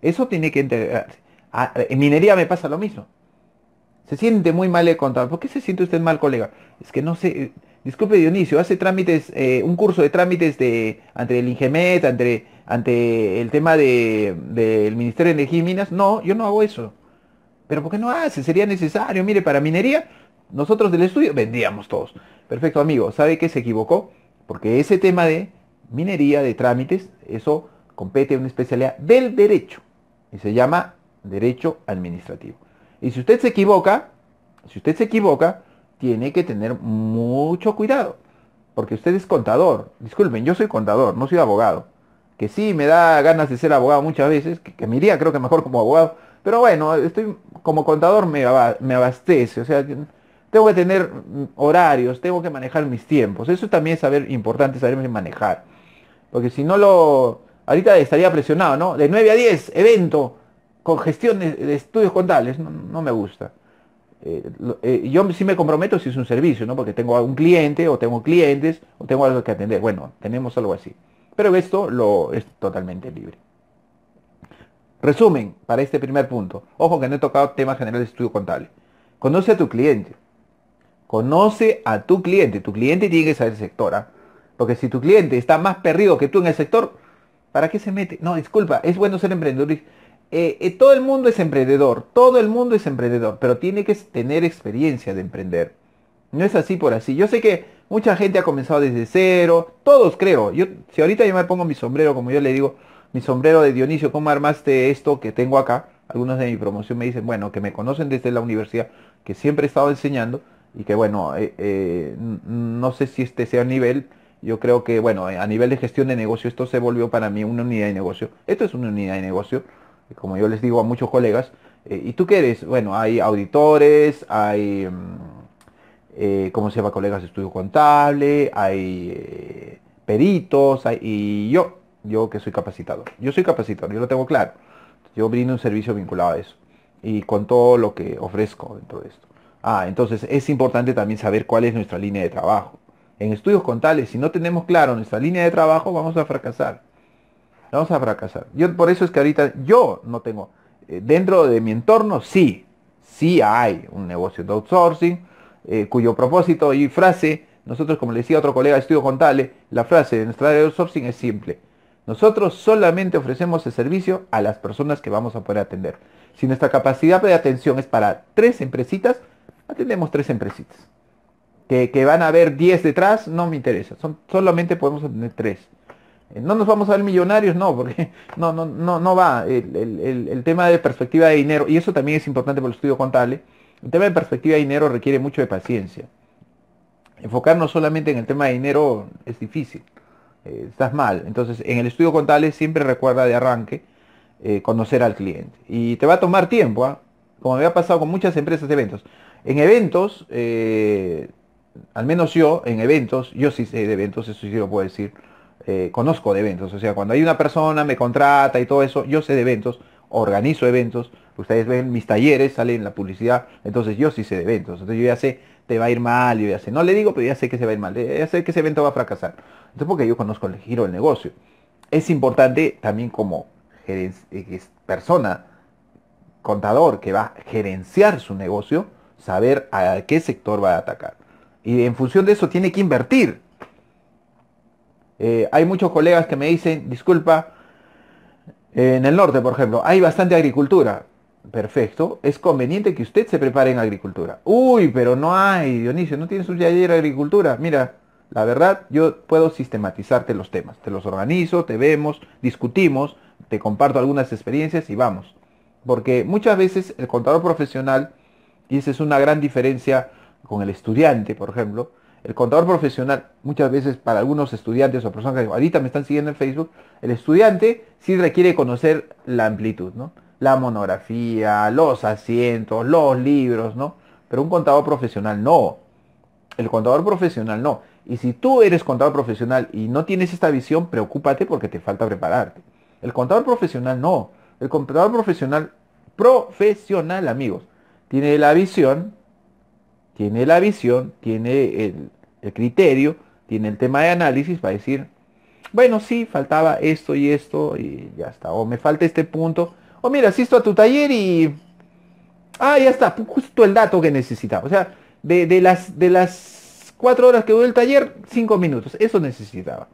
Eso tiene que integrarse. Ah, en minería me pasa lo mismo. Se siente muy mal el contador. ¿Por qué se siente usted mal, colega? Es que no sé. Eh, disculpe, Dionisio, hace trámites, eh, un curso de trámites de, entre el Ingemet, entre ante el tema del de, Ministerio de Energía y Minas, no, yo no hago eso. Pero ¿por qué no hace? Sería necesario. Mire, para minería, nosotros del estudio vendíamos todos. Perfecto, amigo, ¿sabe que se equivocó? Porque ese tema de minería, de trámites, eso compete a una especialidad del derecho. Y se llama derecho administrativo. Y si usted se equivoca, si usted se equivoca, tiene que tener mucho cuidado. Porque usted es contador. Disculpen, yo soy contador, no soy abogado que sí me da ganas de ser abogado muchas veces, que, me iría creo que mejor como abogado, pero bueno, estoy como contador me, me abastece, o sea, tengo que tener mm, horarios, tengo que manejar mis tiempos, eso también es saber importante, saber manejar, porque si no lo, ahorita estaría presionado, ¿no? De 9 a 10, evento, con gestión de, estudios contables, no, me gusta. Eh, eh, yo sí me comprometo si es un servicio, ¿no? Porque tengo a un cliente o tengo clientes o tengo algo que atender. Bueno, tenemos algo así. Pero esto lo es totalmente libre. Resumen para este primer punto. Ojo que no he tocado temas generales de estudio contable. Conoce a tu cliente. Conoce a tu cliente. Tu cliente tiene que saber el sector. ¿ah? Porque si tu cliente está más perdido que tú en el sector, ¿para qué se mete? No, disculpa, es bueno ser emprendedor. Eh, eh, todo el mundo es emprendedor. Todo el mundo es emprendedor. Pero tiene que tener experiencia de emprender. No es así por así. Yo sé que Mucha gente ha comenzado desde cero, todos creo. Yo, si ahorita yo me pongo mi sombrero, como yo le digo, mi sombrero de Dionisio, ¿cómo armaste esto que tengo acá? Algunos de mi promoción me dicen, bueno, que me conocen desde la universidad, que siempre he estado enseñando y que bueno, eh, eh, no sé si este sea nivel, yo creo que, bueno, a nivel de gestión de negocio, esto se volvió para mí una unidad de negocio. Esto es una unidad de negocio, como yo les digo a muchos colegas. Eh, ¿Y tú qué eres? Bueno, hay auditores, hay mm, eh, ¿cómo se llama? Colegas de estudio contable, hay eh, peritos, y yo, yo que soy capacitado Yo soy capacitador, yo lo tengo claro. Yo brindo un servicio vinculado a eso y con todo lo que ofrezco dentro de esto. Ah, entonces es importante también saber cuál es nuestra línea de trabajo. En estudios contables, si no tenemos claro nuestra línea de trabajo, vamos a fracasar. Vamos a fracasar. Yo por eso es que ahorita yo no tengo. Eh, dentro de mi entorno sí, sí hay un negocio de outsourcing, eh, cuyo propósito y frase, nosotros como le decía otro colega de estudio contable, la frase de nuestra área de outsourcing es simple. Nosotros solamente ofrecemos el servicio a las personas que vamos a poder atender. Si nuestra capacidad de atención es para tres empresitas, atendemos tres empresitas. Que, que van a haber diez detrás, no me interesa. solamente podemos atender tres. Eh, no nos vamos a ver millonarios, no, porque no, no, no, no va el, el tema de perspectiva de dinero, y eso también es importante para el estudio contable, el tema de perspectiva de dinero requiere mucho de paciencia. Enfocarnos solamente en el tema de dinero es difícil. Eh, estás mal. Entonces, en el estudio contable siempre recuerda de arranque eh, conocer al cliente. Y te va a tomar tiempo, ¿ah? como me ha pasado con muchas empresas de eventos. En eventos, eh, al menos yo, en eventos, yo sí sé de eventos, eso sí lo puedo decir. conozco de eventos, o sea, cuando hay una persona, me contrata y todo eso, yo sé de eventos, organizo eventos, ustedes ven mis talleres, salen la publicidad, entonces yo sí sé de eventos, entonces yo ya sé, te va a ir mal, yo ya sé, no le digo, pero ya sé que se va a ir mal, eh, ya sé que ese evento va a fracasar, entonces porque yo conozco el giro del negocio. Es importante también como eh, persona, contador que va a gerenciar su negocio, saber a qué sector va a atacar. Y en función de eso tiene que invertir. Eh, hay muchos colegas que me dicen, disculpa, en el norte, por ejemplo, hay bastante agricultura. Perfecto. Es conveniente que usted se prepare en agricultura. Uy, pero no hay, Dionisio, no tienes un taller de agricultura. Mira, la verdad, yo puedo sistematizarte los temas. Te los organizo, te vemos, discutimos, te comparto algunas experiencias y vamos. Porque muchas veces el contador profesional, y esa es una gran diferencia con el estudiante, por ejemplo, el contador profesional, muchas veces para algunos estudiantes o personas que ahorita me están siguiendo en Facebook, el estudiante sí requiere conocer la amplitud, ¿no? la monografía, los asientos, los libros, ¿no? Pero un contador profesional no. El contador profesional no. Y si tú eres contador profesional y no tienes esta visión, preocúpate porque te falta prepararte. El contador profesional no. El contador profesional, profesional, amigos, tiene la visión, tiene la visión, tiene el, el criterio, tiene el tema de análisis para decir, bueno, sí, faltaba esto y esto y ya está. O me falta este punto o mira, asisto a tu taller y... Ah, ya está, justo el dato que necesitaba. O sea, de, las, de las cuatro horas que duró el taller, cinco minutos. Eso necesitaba.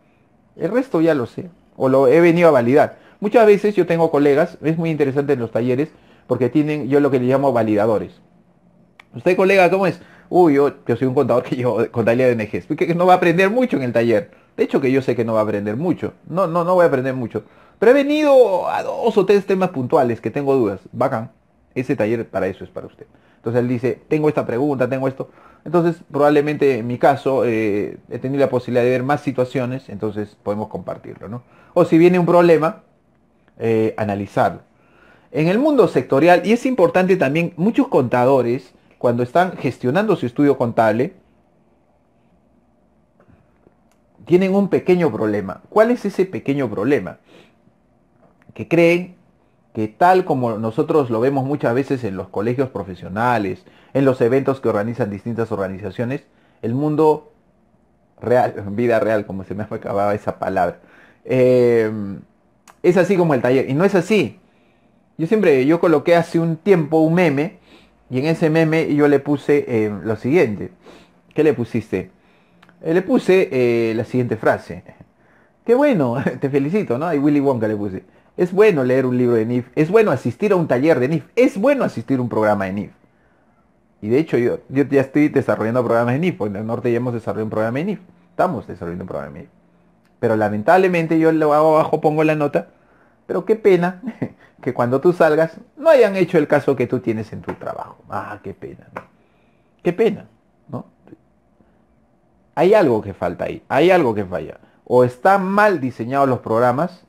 El resto ya lo sé, o lo he venido a validar. Muchas veces yo tengo colegas, es muy interesante en los talleres, porque tienen yo lo que le llamo validadores. Usted, colega, ¿cómo es? Uy, yo, yo soy un contador que llevo contabilidad de NGs, que no va a aprender mucho en el taller. De hecho que yo sé que no va a aprender mucho. No, no, no voy a aprender mucho he venido a dos o tres temas puntuales que tengo dudas. Bacán. Ese taller para eso es para usted. Entonces él dice, tengo esta pregunta, tengo esto. Entonces probablemente en mi caso eh, he tenido la posibilidad de ver más situaciones, entonces podemos compartirlo. O si viene un problema, eh, analizarlo. En el mundo sectorial, y es importante también, muchos contadores, cuando están gestionando su estudio contable, tienen un pequeño problema. ¿Cuál es ese pequeño problema? que creen que tal como nosotros lo vemos muchas veces en los colegios profesionales, en los eventos que organizan distintas organizaciones, el mundo real, vida real, como se me acababa esa palabra, em, es así como el taller. Y no es así. Yo siempre, yo coloqué hace un tiempo un meme, y en ese meme yo le puse em, lo siguiente. ¿Qué le pusiste? Eh, le puse eh, la siguiente frase. Qué bueno, te felicito, ¿no? Y Willy Wonka le puse. Es bueno leer un libro de NIF, es bueno asistir a un taller de NIF, es bueno asistir a un programa de NIF. Y de hecho yo, ya estoy desarrollando programas de NIF, en el norte ya hemos desarrollado un programa de NIF, estamos desarrollando un programa de NIF. Pero lamentablemente yo lo hago abajo, pongo la nota, pero qué pena que cuando tú salgas no hayan hecho el caso que tú tienes en tu trabajo. Ah, qué pena. Qué pena, ¿no? Hay algo que falta ahí, hay algo que falla. O están mal diseñados los programas,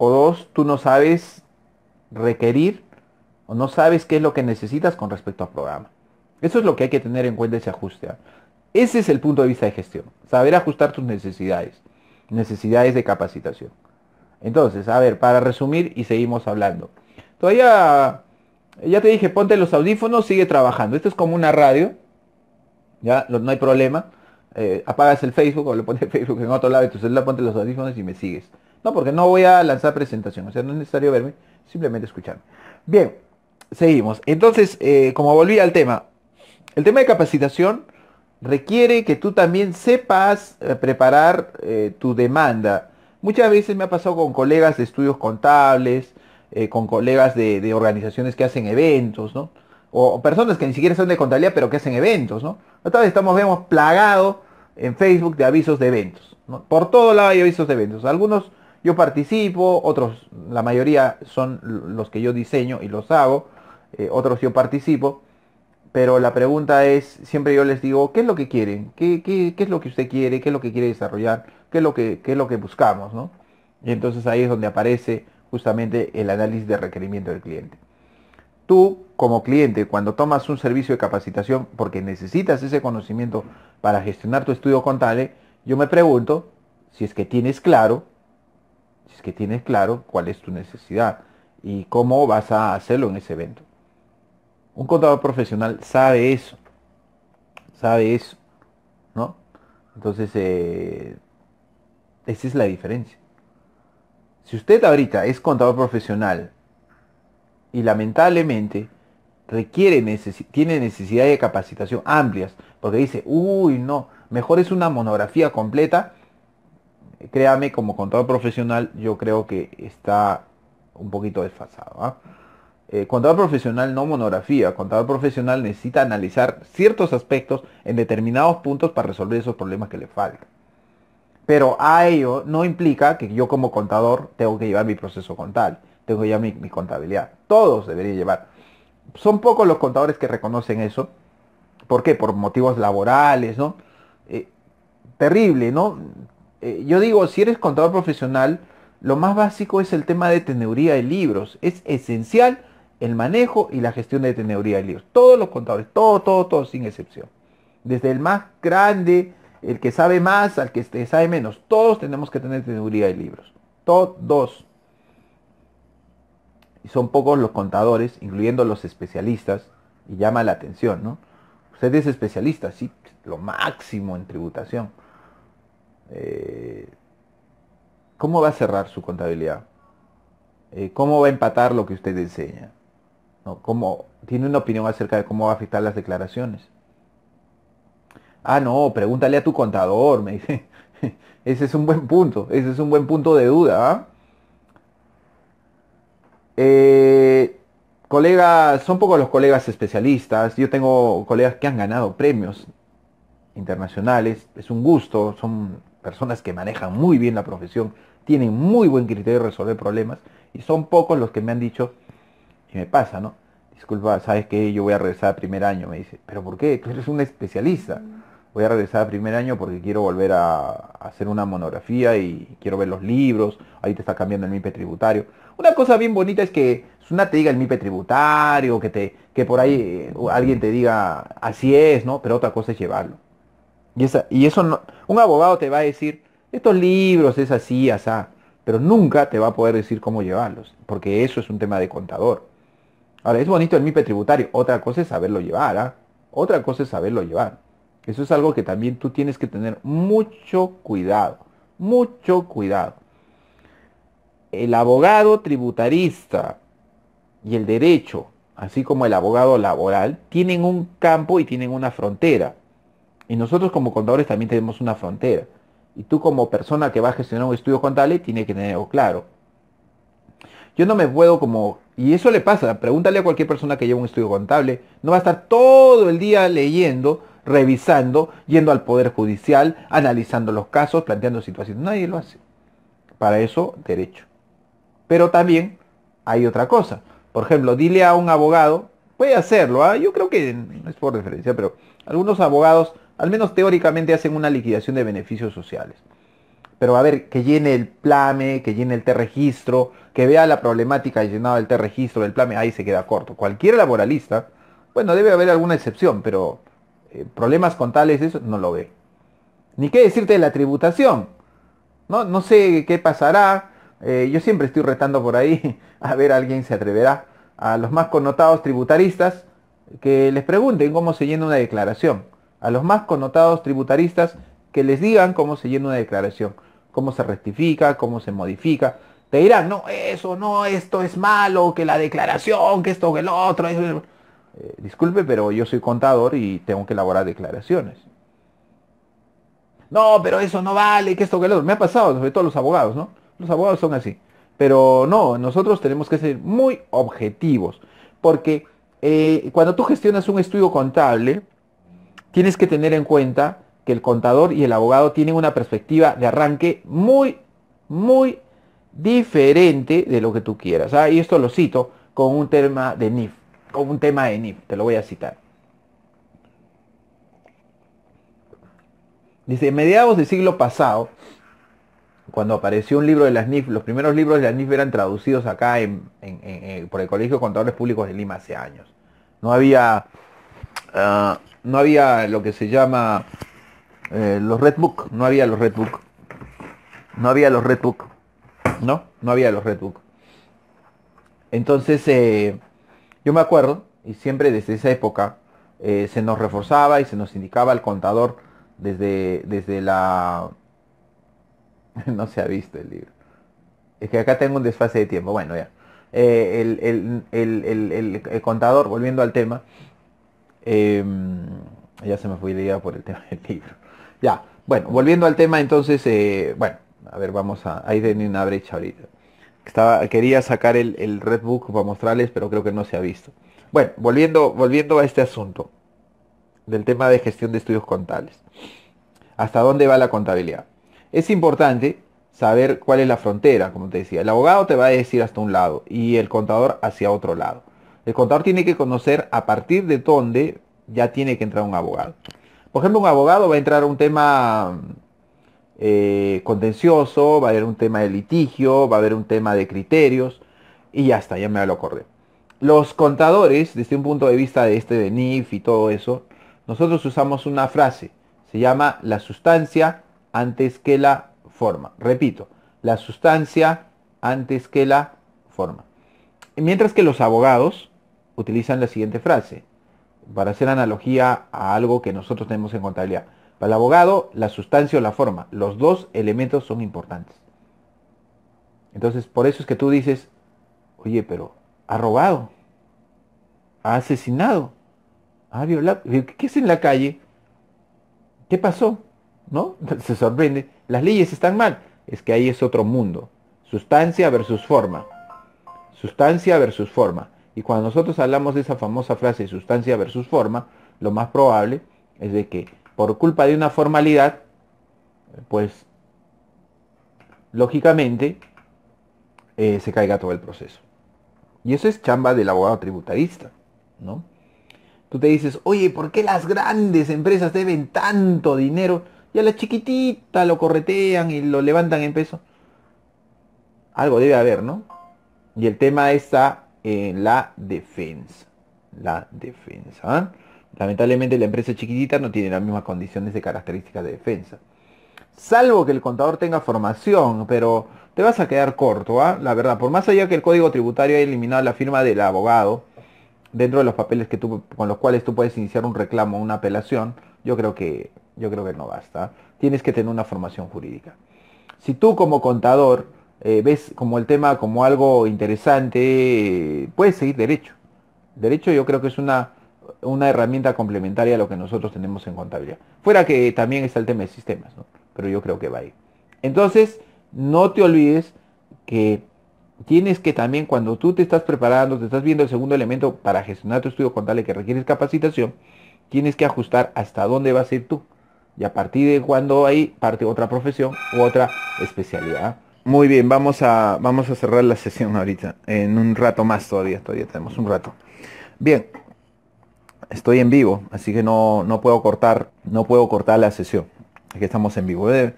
o dos, tú no sabes requerir o no sabes qué es lo que necesitas con respecto al programa. Eso es lo que hay que tener en cuenta ese ajuste. Ese es el punto de vista de gestión. Saber ajustar tus necesidades. Necesidades de capacitación. Entonces, a ver, para resumir y seguimos hablando. Todavía, ya te dije, ponte los audífonos, sigue trabajando. Esto es como una radio. Ya, no hay problema. Eh, apagas el Facebook o lo pones Facebook en otro lado y tu celular, ponte los audífonos y me sigues. No, porque no voy a lanzar presentación, o sea, no es necesario verme, simplemente escucharme. Bien, seguimos. Entonces, eh, como volví al tema, el tema de capacitación requiere que tú también sepas eh, preparar eh, tu demanda. Muchas veces me ha pasado con colegas de estudios contables, con colegas de, organizaciones que hacen eventos, ¿no? O personas que ni siquiera son de contabilidad, pero que hacen eventos, ¿no? Otra vez estamos, vemos, plagados en Facebook de avisos de eventos. Por todo lado hay avisos de eventos. Algunos yo participo, otros, la mayoría son los que yo diseño y los hago, eh, otros yo participo, pero la pregunta es, siempre yo les digo, ¿qué es lo que quieren? ¿Qué, es lo que usted quiere? ¿Qué es lo que quiere desarrollar? ¿Qué es lo que, buscamos? Y entonces ahí es donde aparece justamente el análisis de requerimiento del cliente. Tú, como cliente, cuando tomas un servicio de capacitación porque necesitas ese conocimiento para gestionar tu estudio contable, yo me pregunto si es que tienes claro que tienes claro cuál es tu necesidad y cómo vas a hacerlo en ese evento. Un contador profesional sabe eso, sabe eso, ¿no? Entonces, eh, esa es la diferencia. Si usted ahorita es contador profesional y lamentablemente requiere tiene necesidad de capacitación amplias, porque dice, uy, no, mejor es una monografía completa créame, como contador profesional, yo creo que está un poquito desfasado. ¿ah? Eh, contador profesional no monografía, contador profesional necesita analizar ciertos aspectos en determinados puntos para resolver esos problemas que le faltan. Pero a ello no implica que yo como contador tengo que llevar mi proceso contable, tengo ya mi, contabilidad. Todos deberían llevar. Son pocos los contadores que reconocen eso. ¿Por qué? Por motivos laborales, ¿no? Eh, terrible, ¿no? Eh, yo digo, si eres contador profesional, lo más básico es el tema de teneduría de libros. Es esencial el manejo y la gestión de teneduría de libros. Todos los contadores, todo, todo, todo, sin excepción. Desde el más grande, el que sabe más, al que sabe menos. Todos tenemos que tener teneduría de libros. Todos. Y son pocos los contadores, incluyendo los especialistas, y llama la atención, ¿no? Usted es especialista, sí, lo máximo en tributación eh, ¿cómo va a cerrar su contabilidad? Eh, ¿Cómo va a empatar lo que usted enseña? ¿No? ¿Cómo, ¿Tiene una opinión acerca de cómo va a afectar las declaraciones? Ah, no, pregúntale a tu contador, me dice. Ese es un buen punto, ese es un buen punto de duda. ¿ah? Eh, colegas, son pocos los colegas especialistas. Yo tengo colegas que han ganado premios internacionales. Es un gusto, son personas que manejan muy bien la profesión, tienen muy buen criterio de resolver problemas y son pocos los que me han dicho, y me pasa, ¿no? Disculpa, ¿sabes qué? Yo voy a regresar a primer año, me dice, pero ¿por qué? Tú eres un especialista. Mm. Voy a regresar a primer año porque quiero volver a hacer una monografía y quiero ver los libros, ahí te está cambiando el MIPE tributario. Una cosa bien bonita es que una te diga el MIPE tributario, que, te, que por ahí eh, alguien te diga así es, ¿no? Pero otra cosa es llevarlo. Y, eso no, un abogado te va a decir, estos libros es así, asá, pero nunca te va a poder decir cómo llevarlos, porque eso es un tema de contador. Ahora, es bonito el MIPE tributario, otra cosa es saberlo llevar, ¿ah? Otra cosa es saberlo llevar. Eso es algo que también tú tienes que tener mucho cuidado, mucho cuidado. El abogado tributarista y el derecho, así como el abogado laboral, tienen un campo y tienen una frontera. Y nosotros como contadores también tenemos una frontera. Y tú como persona que va a gestionar un estudio contable tiene que tenerlo claro. Yo no me puedo como... Y eso le pasa, pregúntale a cualquier persona que lleva un estudio contable, no va a estar todo el día leyendo, revisando, yendo al Poder Judicial, analizando los casos, planteando situaciones. Nadie lo hace. Para eso, derecho. Pero también hay otra cosa. Por ejemplo, dile a un abogado, puede hacerlo, ¿ah? yo creo que no es por referencia, pero algunos abogados al menos teóricamente hacen una liquidación de beneficios sociales. Pero a ver, que llene el plame, que llene el T-registro, que vea la problemática llenada del T-registro, del plame, ahí se queda corto. Cualquier laboralista, bueno, debe haber alguna excepción, pero eh, problemas con tales, eso no lo ve. Ni qué decirte de la tributación. No, no sé qué pasará. Eh, yo siempre estoy retando por ahí, a ver, alguien se atreverá a los más connotados tributaristas que les pregunten cómo se llena una declaración a los más connotados tributaristas que les digan cómo se llena una declaración, cómo se rectifica, cómo se modifica. Te dirán, no, eso, no, esto es malo, que la declaración, que esto, que el otro. Eh, disculpe, pero yo soy contador y tengo que elaborar declaraciones. No, pero eso no vale, que esto, que el otro. Me ha pasado, sobre todo los abogados, ¿no? Los abogados son así. Pero no, nosotros tenemos que ser muy objetivos. Porque eh, cuando tú gestionas un estudio contable, tienes que tener en cuenta que el contador y el abogado tienen una perspectiva de arranque muy, muy diferente de lo que tú quieras. ¿ah? Y esto lo cito con un tema de NIF, con un tema de NIF, te lo voy a citar. Dice, mediados del siglo pasado, cuando apareció un libro de las NIF, los primeros libros de las NIF eran traducidos acá en, eh, por el Colegio de Contadores Públicos de Lima hace años. No había ah, no había lo que se llama eh, los Redbook, no había los Redbook. No había los Redbook. ¿No? No había los Redbook. Entonces, eh, yo me acuerdo, y siempre desde esa época, eh, se nos reforzaba y se nos indicaba el contador desde, desde la... no se ha visto el libro. Es que acá tengo un desfase de tiempo. Bueno, ya. El, el, el, el contador, volviendo al tema, Em, ya se me fue idea por el tema del libro. Ya, bueno, volviendo al tema entonces, eh, bueno, a ver, vamos a... Ahí tenía una brecha ahorita. Estaba, quería sacar el, red book para mostrarles, pero creo que no se ha visto. Bueno, volviendo, volviendo a este asunto del tema de gestión de estudios contables. ¿Hasta dónde va la contabilidad? Es importante saber cuál es la frontera, como te decía. El abogado te va a decir hasta un lado y el contador hacia otro lado. El contador tiene que conocer a partir de dónde ya tiene que entrar un abogado. Por ejemplo, un abogado va a entrar a un tema eh, contencioso, va a haber un tema de litigio, va a haber un tema de criterios y ya está, ya me lo acordé. Los contadores, desde un punto de vista de este de NIF y todo eso, nosotros usamos una frase, se llama la sustancia antes que la forma. Repito, la sustancia antes que la forma. Mientras que los abogados utilizan la siguiente frase para hacer analogía a algo que nosotros tenemos en contabilidad. Para el abogado, la sustancia o la forma, los dos elementos son importantes. Entonces, por eso es que tú dices, oye, pero ha robado, ha asesinado, ha violado. ¿Qué es en la calle? ¿Qué pasó? ¿No? Se sorprende. Las leyes están mal. Es que ahí es otro mundo. Sustancia versus forma. Sustancia versus forma. Y cuando nosotros hablamos de esa famosa frase sustancia versus forma, lo más probable es de que por culpa de una formalidad, pues lógicamente eh, se caiga todo el proceso. Y eso es chamba del abogado tributarista, ¿no? Tú te dices, oye, ¿por qué las grandes empresas deben tanto dinero? Y a la chiquitita lo corretean y lo levantan en peso. Algo debe haber, ¿no? Y el tema está en la defensa. La defensa. ¿ah? Lamentablemente la empresa chiquitita no tiene las mismas condiciones de características de defensa. Salvo que el contador tenga formación, pero te vas a quedar corto, ¿ah? la verdad. Por más allá que el código tributario haya eliminado la firma del abogado dentro de los papeles que tú, con los cuales tú puedes iniciar un reclamo, una apelación, yo creo que, yo creo que no basta. ¿ah? Tienes que tener una formación jurídica. Si tú como contador eh, ves como el tema como algo interesante, puedes seguir derecho. Derecho yo creo que es una, herramienta complementaria a lo que nosotros tenemos en contabilidad. Fuera que también está el tema de sistemas, pero yo creo que va ahí. Entonces, no te olvides que tienes que también cuando tú te estás preparando, te estás viendo el segundo elemento para gestionar tu estudio contable que requieres capacitación, tienes que ajustar hasta dónde vas a ir tú. Y a partir de cuando ahí parte otra profesión u otra especialidad. Muy bien, vamos a, vamos a cerrar la sesión ahorita. En un rato más todavía, todavía tenemos un rato. Bien, estoy en vivo, así que no, no puedo cortar, no puedo cortar la sesión. que estamos en vivo. Eh,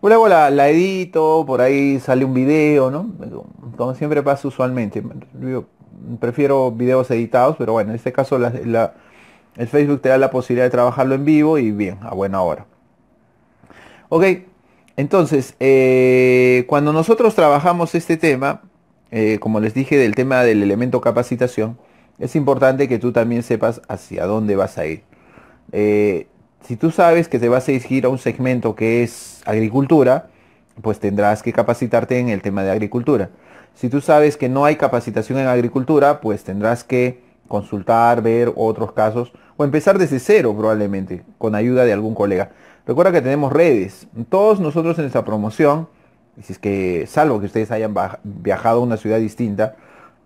luego la, la edito, por ahí sale un video, ¿no? Como siempre pasa usualmente. prefiero videos editados, pero bueno, en este caso el Facebook te da la posibilidad de trabajarlo en vivo y bien, a buena hora. Ok, entonces, eh, cuando nosotros trabajamos este tema, eh, como les dije, del tema del elemento capacitación, es importante que tú también sepas hacia dónde vas a ir. Eh, si tú sabes que te vas a dirigir a un segmento que es agricultura, pues tendrás que capacitarte en el tema de agricultura. Si tú sabes que no hay capacitación en agricultura, pues tendrás que consultar, ver otros casos o empezar desde cero probablemente con ayuda de algún colega. Recuerda que tenemos redes. Todos nosotros en esta promoción, es que salvo que ustedes hayan viajado a una ciudad distinta,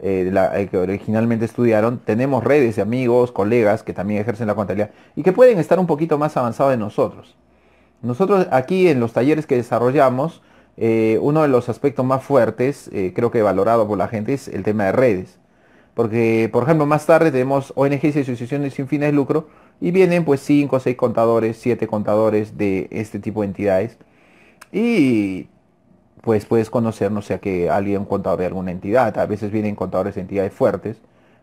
eh, de la eh, que originalmente estudiaron, tenemos redes de amigos, colegas que también ejercen la contabilidad y que pueden estar un poquito más avanzados de nosotros. Nosotros aquí en los talleres que desarrollamos, eh, uno de los aspectos más fuertes, creo que valorado por la gente, es el tema de redes. Porque, por ejemplo, más tarde tenemos ONGs y asociaciones sin fines de lucro y vienen pues 5 o 6 contadores, 7 contadores de este tipo de entidades. Y pues puedes conocer, no sé, que alguien contador de alguna entidad. A veces vienen contadores de entidades fuertes,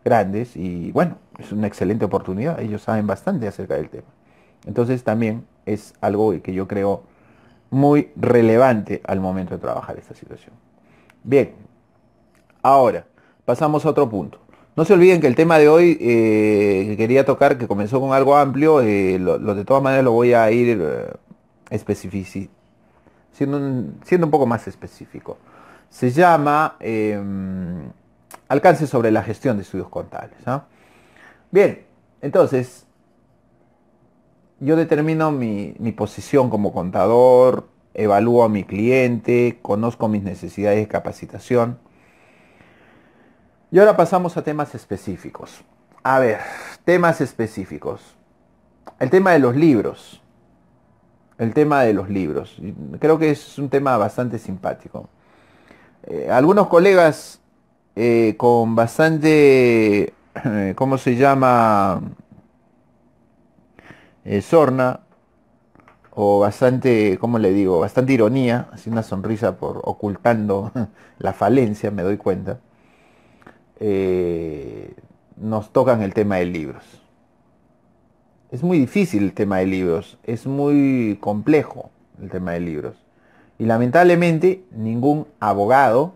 grandes. Y bueno, es una excelente oportunidad. Ellos saben bastante acerca del tema. Entonces también es algo que yo creo muy relevante al momento de trabajar esta situación. Bien, ahora pasamos a otro punto. No se olviden que el tema de hoy eh, que quería tocar, que comenzó con algo amplio, eh, lo, de todas maneras lo voy a ir eh, siendo, un, siendo un poco más específico. Se llama em, Alcance sobre la gestión de estudios contables. Bien, entonces, yo determino mi, mi posición como contador, evalúo a mi cliente, conozco mis necesidades de capacitación y ahora pasamos a temas específicos. A ver, temas específicos. El tema de los libros. El tema de los libros. Creo que es un tema bastante simpático. Eh, algunos colegas eh, con bastante, eh, ¿cómo se llama? sorna o bastante, ¿cómo le digo? Bastante ironía, así una sonrisa por ocultando la falencia, me doy cuenta eh, nos tocan el tema de libros. Es muy difícil el tema de libros, es muy complejo el tema de libros. Y lamentablemente ningún abogado,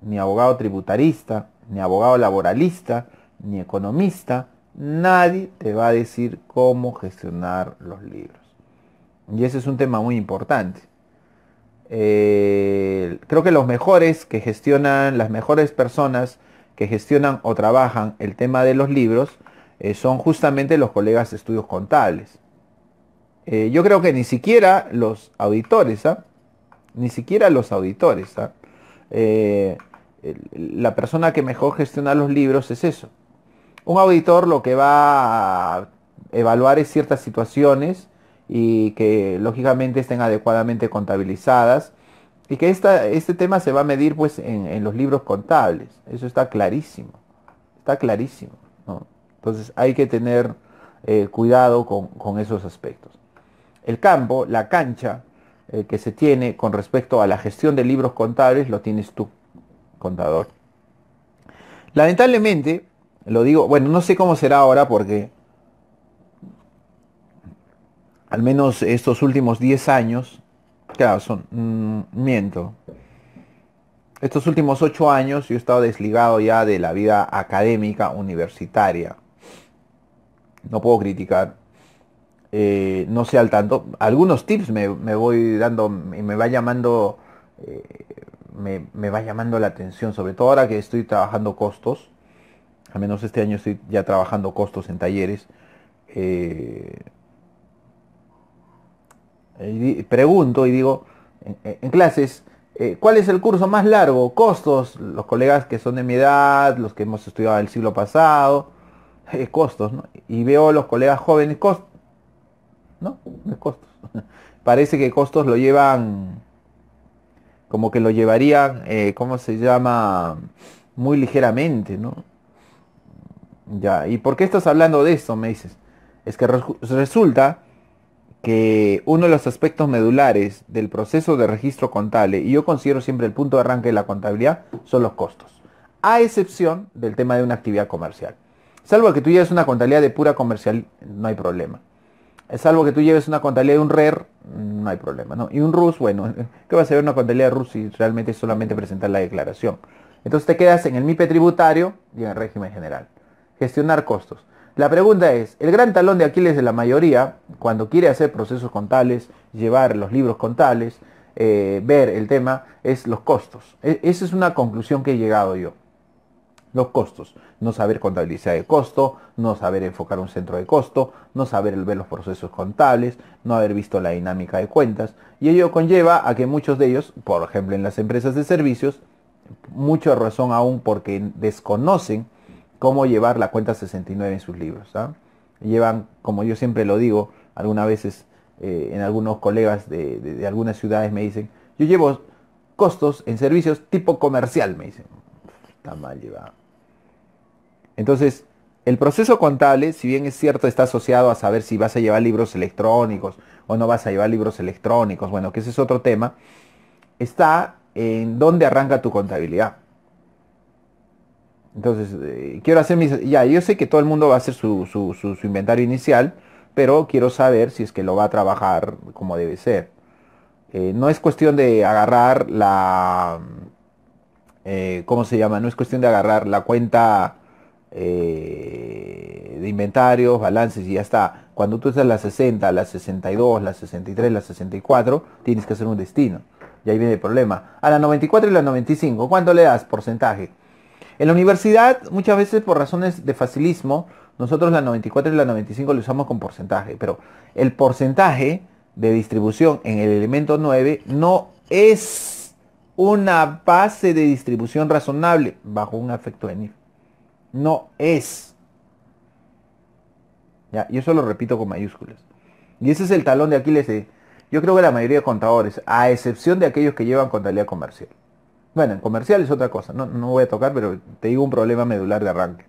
ni abogado tributarista, ni abogado laboralista, ni economista, nadie te va a decir cómo gestionar los libros. Y ese es un tema muy importante. Eh, creo que los mejores que gestionan, las mejores personas que gestionan o trabajan el tema de los libros eh, son justamente los colegas de estudios contables. Eh, yo creo que ni siquiera los auditores, ¿ah? ni siquiera los auditores. ¿ah? la persona que mejor gestiona los libros es eso. Un auditor lo que va a evaluar es ciertas situaciones, y que lógicamente estén adecuadamente contabilizadas y que este tema se va a medir pues en, los libros contables. Eso está clarísimo, está clarísimo. Entonces hay que tener eh, cuidado con, esos aspectos. El campo, la cancha eh, que se tiene con respecto a la gestión de libros contables lo tienes tú, contador. Lamentablemente, lo digo, bueno, no sé cómo será ahora porque al menos estos últimos 10 años, claro, son, mm, miento, estos últimos 8 años yo he estado desligado ya de la vida académica universitaria. No puedo criticar, eh, no sé al tanto. Algunos tips me, voy dando y me va llamando... Eh, me, me, va llamando la atención, sobre todo ahora que estoy trabajando costos, al menos este año estoy ya trabajando costos en talleres, eh, eh, pregunto y digo en, clases, eh, ¿cuál es el curso más largo? Costos, los colegas que son de mi edad, los que hemos estudiado el siglo pasado, eh, costos, ¿no? Y veo los colegas jóvenes, costos, ¿no? costos. Parece que costos lo llevan, como que lo llevarían, ¿cómo se llama? Muy ligeramente, ¿no? Ya, ¿y por qué estás hablando de esto? Me dices. Es que resulta uno de los aspectos medulares del proceso de registro contable, y yo considero siempre el punto de arranque de la contabilidad, son los costos, a excepción del tema de una actividad comercial. Salvo que tú lleves una contabilidad de pura comercial, no hay problema. Salvo que tú lleves una contabilidad de un RER, no hay problema. ¿no? Y un RUS, bueno, ¿qué va a ser una contabilidad de RUS si realmente solamente presentar la declaración? Entonces te quedas en el MIPE tributario y en el régimen general. Gestionar costos. La pregunta es, el gran talón de Aquiles de la mayoría, cuando quiere hacer procesos contables, llevar los libros contables, eh, ver el tema, es los costos. E, esa es una conclusión que he llegado yo. Los costos. No saber contabilizar el costo, no saber enfocar un centro de costo, no saber ver los procesos contables, no haber visto la dinámica de cuentas. Y ello conlleva a que muchos de ellos, por ejemplo en las empresas de servicios, mucha razón aún porque desconocen cómo llevar la cuenta 69 en sus libros. ¿ah? Llevan, como yo siempre lo digo, algunas veces eh, en algunos colegas de, de, algunas ciudades me dicen, yo llevo costos en servicios tipo comercial, me dicen. Está mal llevado. Entonces, el proceso contable, si bien es cierto, está asociado a saber si vas a llevar libros electrónicos o no vas a llevar libros electrónicos, bueno, que ese es otro tema, está en dónde arranca tu contabilidad. Entonces, eh, quiero hacer mis... Ya, yo sé que todo el mundo va a hacer su, su, su, inventario inicial, pero quiero saber si es que lo va a trabajar como debe ser. Eh, no es cuestión de agarrar la... Eh, ¿Cómo se llama? No es cuestión de agarrar la cuenta de inventarios, balances y ya está. Cuando tú estás en la 60, la 62, la 63, la 64, tienes que hacer un destino. Y ahí viene el problema. A la 94 y la 95, ¿cuánto le das porcentaje? En la universidad, muchas veces por razones de facilismo, nosotros la 94 y la 95 lo usamos con porcentaje, pero el porcentaje de distribución en el elemento 9 no es una base de distribución razonable bajo un afecto de NIF. No es. Ya, y eso lo repito con mayúsculas. Y ese es el talón de Aquiles de, yo creo que la mayoría de contadores, a excepción de aquellos que llevan contabilidad comercial. Bueno, en comercial es otra cosa, no, voy a tocar, pero te digo un problema medular de arranque.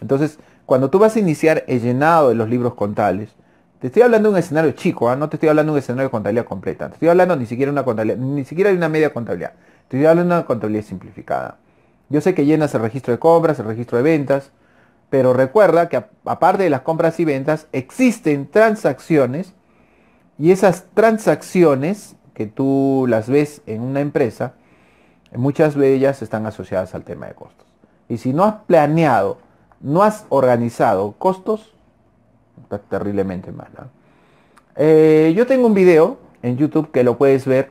Entonces, cuando tú vas a iniciar el llenado de los libros contables, te estoy hablando de un escenario chico, ¿ah? no te estoy hablando de un escenario de contabilidad completa, te estoy hablando ni siquiera una ni siquiera de una media contabilidad, te estoy hablando de una contabilidad simplificada. Yo sé que llenas el registro de compras, el registro de ventas, pero recuerda que aparte de las compras y ventas existen transacciones y esas transacciones que tú las ves en una empresa Muchas de ellas están asociadas al tema de costos. Y si no has planeado, no has organizado costos, está terriblemente mal. Eh, yo tengo un video en YouTube que lo puedes ver.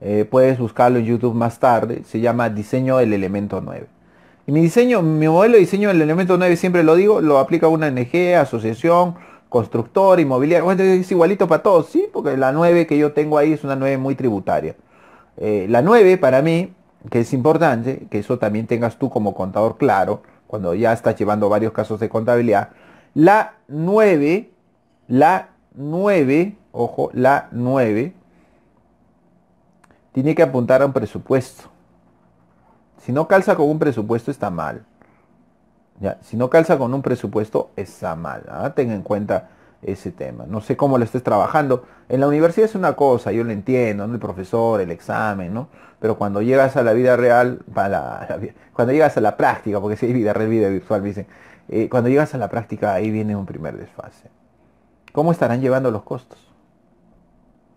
Eh, puedes buscarlo en YouTube más tarde. Se llama Diseño del Elemento 9. Y mi diseño, mi modelo de diseño del elemento 9, siempre lo digo, lo aplica una NG, asociación, constructor, inmobiliario. Bueno, es igualito para todos, sí, porque la 9 que yo tengo ahí es una 9 muy tributaria. Eh, la 9 para mí, que es importante, que eso también tengas tú como contador claro, cuando ya estás llevando varios casos de contabilidad. La 9, la 9, ojo, la 9, tiene que apuntar a un presupuesto. Si no calza con un presupuesto está mal. si no calza con un presupuesto está mal. ¿ah? Ten en cuenta ese tema. No sé cómo lo estés trabajando. En la universidad es una cosa, yo lo entiendo, el profesor, el examen, ¿no? Pero cuando llegas a la vida real, para cuando llegas a la práctica, porque si vida real, vida virtual, dicen, eh, cuando llegas a la práctica ahí viene un primer desfase. ¿Cómo estarán llevando los costos?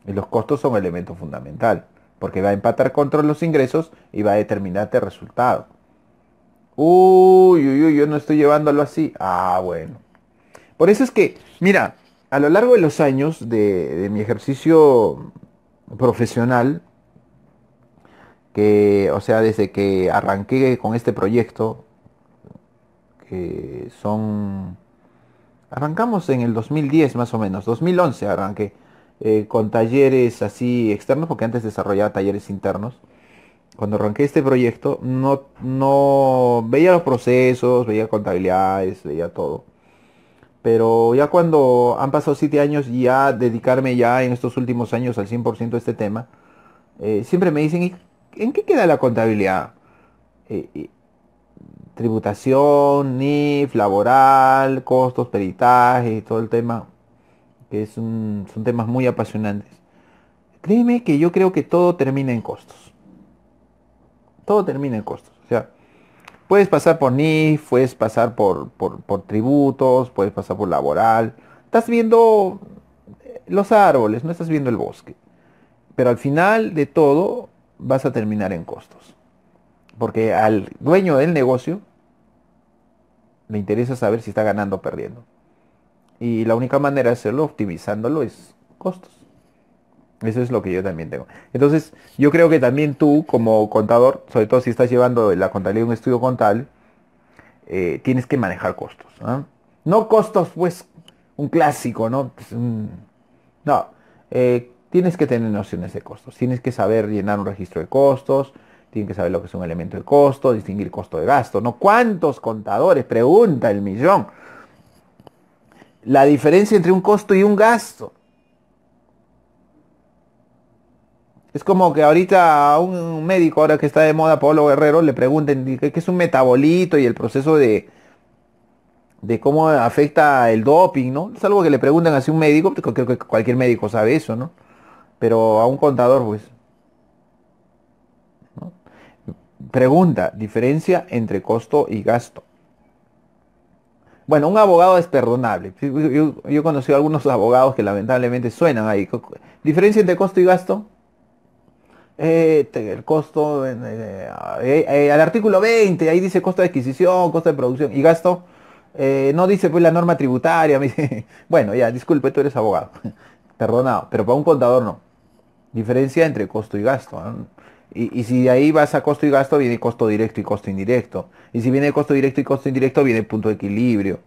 Y los costos son un elemento fundamental, porque va a empatar contra los ingresos y va a determinarte el resultado. Uy, uy, uy, yo no estoy llevándolo así. Ah, bueno. Por eso es que, mira, a lo largo de los años de, mi ejercicio profesional, que, o sea, desde que arranqué con este proyecto, que son... Arrancamos en el 2010 más o menos, 2011 arranqué, eh, con talleres así externos, porque antes desarrollaba talleres internos. Cuando arranqué este proyecto, no, no veía los procesos, veía contabilidades, veía todo. Pero ya cuando han pasado siete años y ya dedicarme ya en estos últimos años al 100% a este tema, eh, siempre me dicen, ¿en qué queda la contabilidad? Eh, tributación, NIF, laboral, costos, peritaje, todo el tema, que es son temas muy apasionantes. Créeme que yo creo que todo termina en costos. Todo termina en costos. O sea, Puedes pasar por NIF, puedes pasar por, tributos, puedes pasar por laboral. Estás viendo eh, los árboles, no estás viendo el bosque. Pero al final de todo vas a terminar en costos. Porque al dueño del negocio le interesa saber si está ganando o perdiendo. Y la única manera de hacerlo optimizándolo es costos. Eso es lo que yo también tengo. Entonces, yo creo que también tú, como contador, sobre todo si estás llevando la contabilidad de un estudio contable, eh, tienes que manejar costos. No costos, pues, un clásico, ¿no? Pues, no, eh, tienes que tener nociones de costos. Tienes que saber llenar un registro de costos, Tienes que saber lo que es un elemento de costo, distinguir costo de gasto, ¿no? ¿Cuántos contadores? Pregunta el millón. La diferencia entre un costo y un gasto. Es como que ahorita a un médico, ahora que está de moda, Pablo Guerrero, le pregunten que es un metabolito y el proceso de, de cómo afecta el doping, ¿no? Es algo que le preguntan así a un médico, porque creo que cualquier médico sabe eso, ¿no? Pero a un contador, pues. Pregunta, diferencia entre costo y gasto. Bueno, un abogado es perdonable. Yo, he conocido a algunos abogados que lamentablemente suenan ahí. Diferencia entre costo y gasto. Este, el costo, eh, eh, eh, al artículo 20, ahí dice costo de adquisición, costo de producción y gasto. no dice pues la norma tributaria. bueno, ya, disculpe, tú eres abogado. Perdonado, pero para un contador no. Diferencia entre costo y gasto. Y, si de ahí vas a costo y gasto, viene costo directo y costo indirecto. Y si viene costo directo y costo indirecto, viene punto de equilibrio.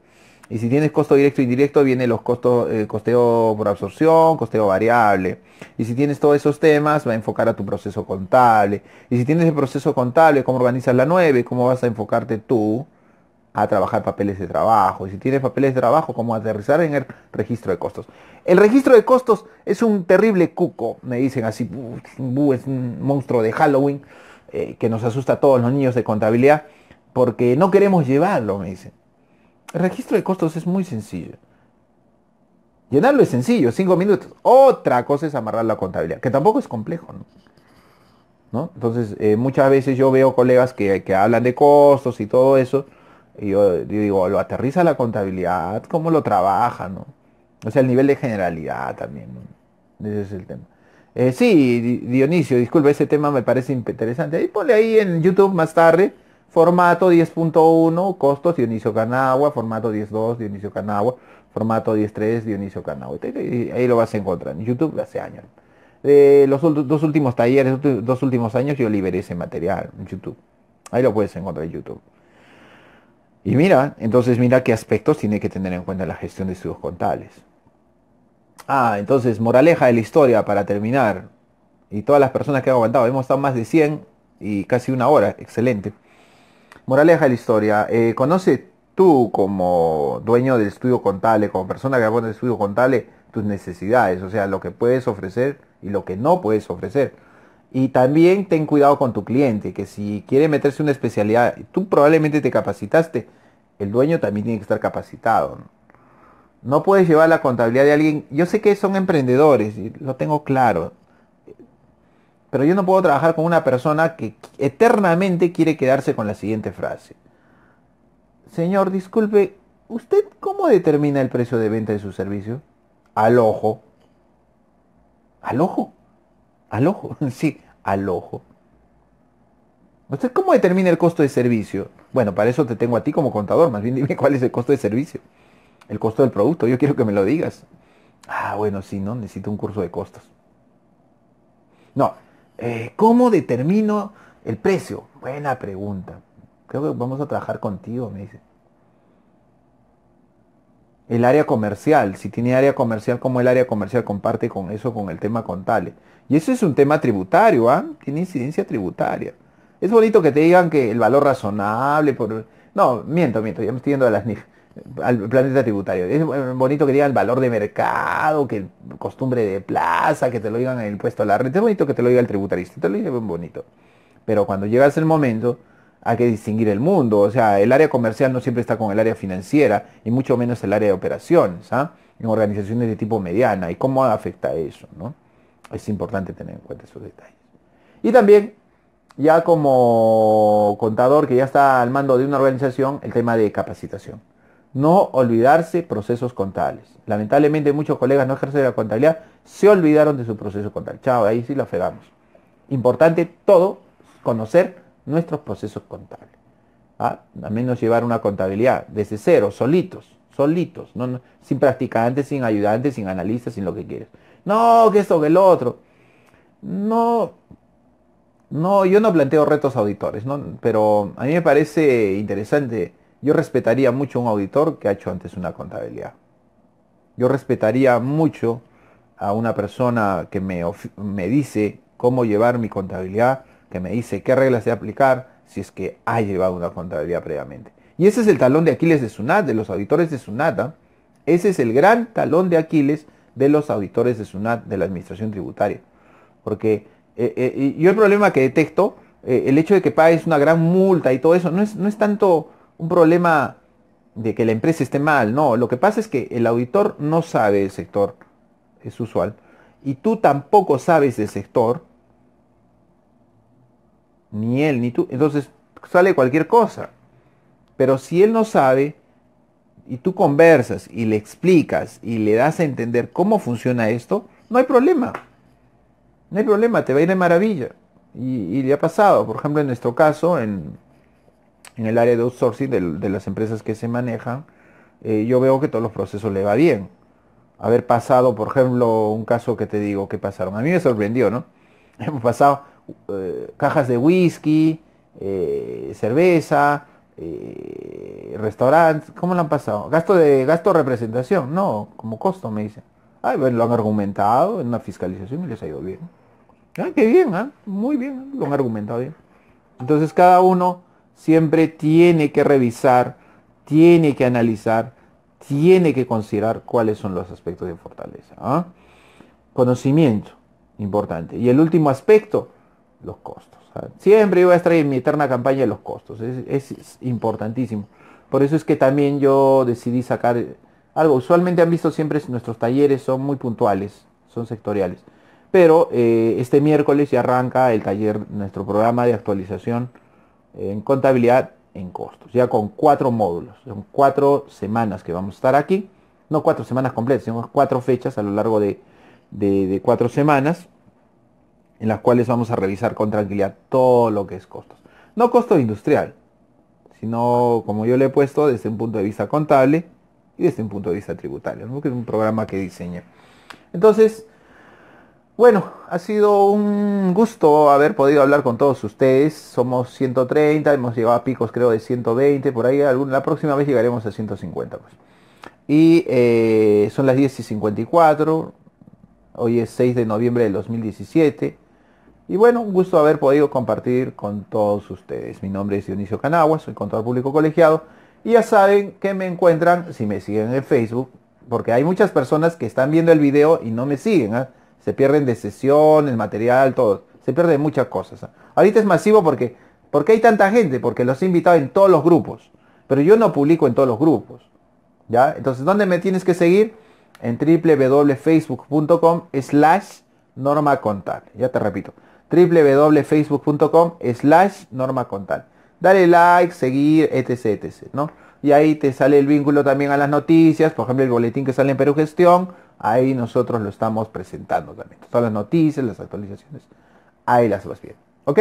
Y si tienes costo directo e indirecto, viene los costos, eh, costeo por absorción, costeo variable. Y si tienes todos esos temas, va a enfocar a tu proceso contable. Y si tienes el proceso contable, cómo organizas la 9, cómo vas a enfocarte tú a trabajar papeles de trabajo. Y si tienes papeles de trabajo, cómo aterrizar en el registro de costos. El registro de costos es un terrible cuco, me dicen así, es un monstruo de Halloween eh, que nos asusta a todos los niños de contabilidad porque no queremos llevarlo, me dicen. El registro de costos es muy sencillo. Llenarlo es sencillo, cinco minutos. Otra cosa es amarrar la contabilidad, que tampoco es complejo, ¿no? Entonces, eh, muchas veces yo veo colegas que, hablan de costos y todo eso, y yo, digo, lo aterriza la contabilidad, cómo lo trabaja, ¿no? O sea, el nivel de generalidad también, Ese es el tema. Eh, sí, Dionisio, disculpe, ese tema me parece interesante. ahí ponle ahí en YouTube más tarde Formato 10.1, costos Dionisio Canagua, formato 10.2, Dionisio Canagua, formato 10.3, Dionisio Canagua. Ahí lo vas a encontrar en YouTube hace años. los dos últimos talleres, dos últimos años yo liberé ese material en YouTube. Ahí lo puedes encontrar en YouTube. Y mira, entonces mira qué aspectos tiene que tener en cuenta la gestión de estudios contables. Ah, entonces, moraleja de la historia para terminar. Y todas las personas que han aguantado, hemos estado más de 100 y casi una hora, excelente. Moraleja de la historia, eh, ¿conoce tú como dueño del estudio contable, como persona que abona el estudio contable, tus necesidades? O sea, lo que puedes ofrecer y lo que no puedes ofrecer. Y también ten cuidado con tu cliente, que si quiere meterse una especialidad, tú probablemente te capacitaste, el dueño también tiene que estar capacitado. ¿no? no puedes llevar la contabilidad de alguien. Yo sé que son emprendedores, lo tengo claro. Pero yo no puedo trabajar con una persona que eternamente quiere quedarse con la siguiente frase. Señor, disculpe, ¿usted cómo determina el precio de venta de su servicio? Al ojo. ¿Al ojo? Al ojo, sí, al ojo. ¿Usted cómo determina el costo de servicio? Bueno, para eso te tengo a ti como contador, más bien dime cuál es el costo de servicio. El costo del producto, yo quiero que me lo digas. Ah, bueno, sí, ¿no? Necesito un curso de costos. No, eh, ¿Cómo determino el precio? Buena pregunta. Creo que vamos a trabajar contigo, me dice. El área comercial, si tiene área comercial, ¿cómo el área comercial comparte con eso, con el tema contable. Y eso es un tema tributario, ¿ah? Tiene incidencia tributaria. Es bonito que te digan que el valor razonable por... No, miento, miento, ya me estoy yendo a las niñas al planeta tributario. Es bonito que digan valor de mercado, que costumbre de plaza, que te lo digan el puesto a la renta. Es bonito que te lo diga el tributarista, te lo dice bonito. Pero cuando llegas el momento, hay que distinguir el mundo. O sea, el área comercial no siempre está con el área financiera y mucho menos el área de operaciones, ¿ah? en organizaciones de tipo mediana. ¿Y cómo afecta eso? ¿no? Es importante tener en cuenta esos detalles. Y también, ya como contador que ya está al mando de una organización, el tema de capacitación no olvidarse procesos contables. Lamentablemente muchos colegas no ejercen la contabilidad, se olvidaron de su proceso contable. Chao, ahí sí lo fregamos. Importante todo, conocer nuestros procesos contables. ¿Ah? A menos llevar una contabilidad desde cero, solitos, solitos, sin practicantes, sin ayudantes, sin analistas, sin lo que quieres. No, que esto, que lo otro. No, no, yo no planteo retos auditores, ¿no? pero a mí me parece interesante yo respetaría mucho a un auditor que ha hecho antes una contabilidad. Yo respetaría mucho a una persona que me, me dice cómo llevar mi contabilidad, que me dice qué reglas de aplicar si es que ha llevado una contabilidad previamente. Y ese es el talón de Aquiles de Sunat, de los auditores de Sunat. ¿ah? Ese es el gran talón de Aquiles de los auditores de Sunat, de la Administración Tributaria. Porque eh, eh, yo el problema que detecto, eh, el hecho de que pagues una gran multa y todo eso, no es, no es tanto un problema de que la empresa esté mal, no, lo que pasa es que el auditor no sabe del sector, es usual, y tú tampoco sabes del sector, ni él ni tú, entonces sale cualquier cosa. Pero si él no sabe, y tú conversas y le explicas y le das a entender cómo funciona esto, no hay problema. No hay problema, te va a ir de maravilla. Y, y le ha pasado, por ejemplo, en nuestro caso, en, en el área de outsourcing de, las empresas que se manejan, eh, yo veo que todos los procesos le va bien. Haber pasado, por ejemplo, un caso que te digo que pasaron, a mí me sorprendió, ¿no? Hemos pasado eh, cajas de whisky, eh, cerveza, restaurantes, ¿cómo lo han pasado? Gasto de gasto representación, no, como costo, me dice. Ay, bueno, pues, lo han argumentado en una fiscalización y les ha ido bien. Ah, qué bien, ¿eh? muy bien, lo han argumentado bien. Entonces cada uno siempre tiene que revisar, tiene que analizar, tiene que considerar cuáles son los aspectos de fortaleza. ¿ah? Conocimiento, importante. Y el último aspecto, los costos. Siempre voy a estar en mi eterna campaña de los costos. Es, importantísimo. Por eso es que también yo decidí sacar algo. Usualmente han visto siempre nuestros talleres son muy puntuales, son sectoriales. Pero eh, este miércoles ya arranca el taller, nuestro programa de actualización en contabilidad en costos, ya con cuatro módulos, son cuatro semanas que vamos a estar aquí, no cuatro semanas completas, sino cuatro fechas a lo largo de, cuatro semanas, en las cuales vamos a revisar con tranquilidad todo lo que es costos. No costo industrial, sino como yo le he puesto desde un punto de vista contable y desde un punto de vista tributario, que es un programa que diseña. Entonces, bueno, ha sido un gusto haber podido hablar con todos ustedes. Somos 130, hemos llegado a picos creo de 120, por ahí la próxima vez llegaremos a 150. Pues. Y eh, son las 10 y 54, hoy es 6 de noviembre del 2017. Y bueno, un gusto haber podido compartir con todos ustedes. Mi nombre es Dionisio Canagua, soy contador público colegiado. Y ya saben que me encuentran si me siguen en Facebook, porque hay muchas personas que están viendo el video y no me siguen. ¿ah? se pierden de sesiones, material, todo. Se pierden muchas cosas. Ahorita es masivo porque, porque hay tanta gente, porque los he invitado en todos los grupos. Pero yo no publico en todos los grupos. ¿Ya? Entonces, ¿dónde me tienes que seguir? En www.facebook.com slash norma contal. Ya te repito. www.facebook.com slash norma contal. Dale like, seguir, etc, etc, ¿no? Y ahí te sale el vínculo también a las noticias, por ejemplo, el boletín que sale en Perú Gestión, Ahí nosotros lo estamos presentando también. Todas las noticias, las actualizaciones, ahí las vas bien. ¿Ok?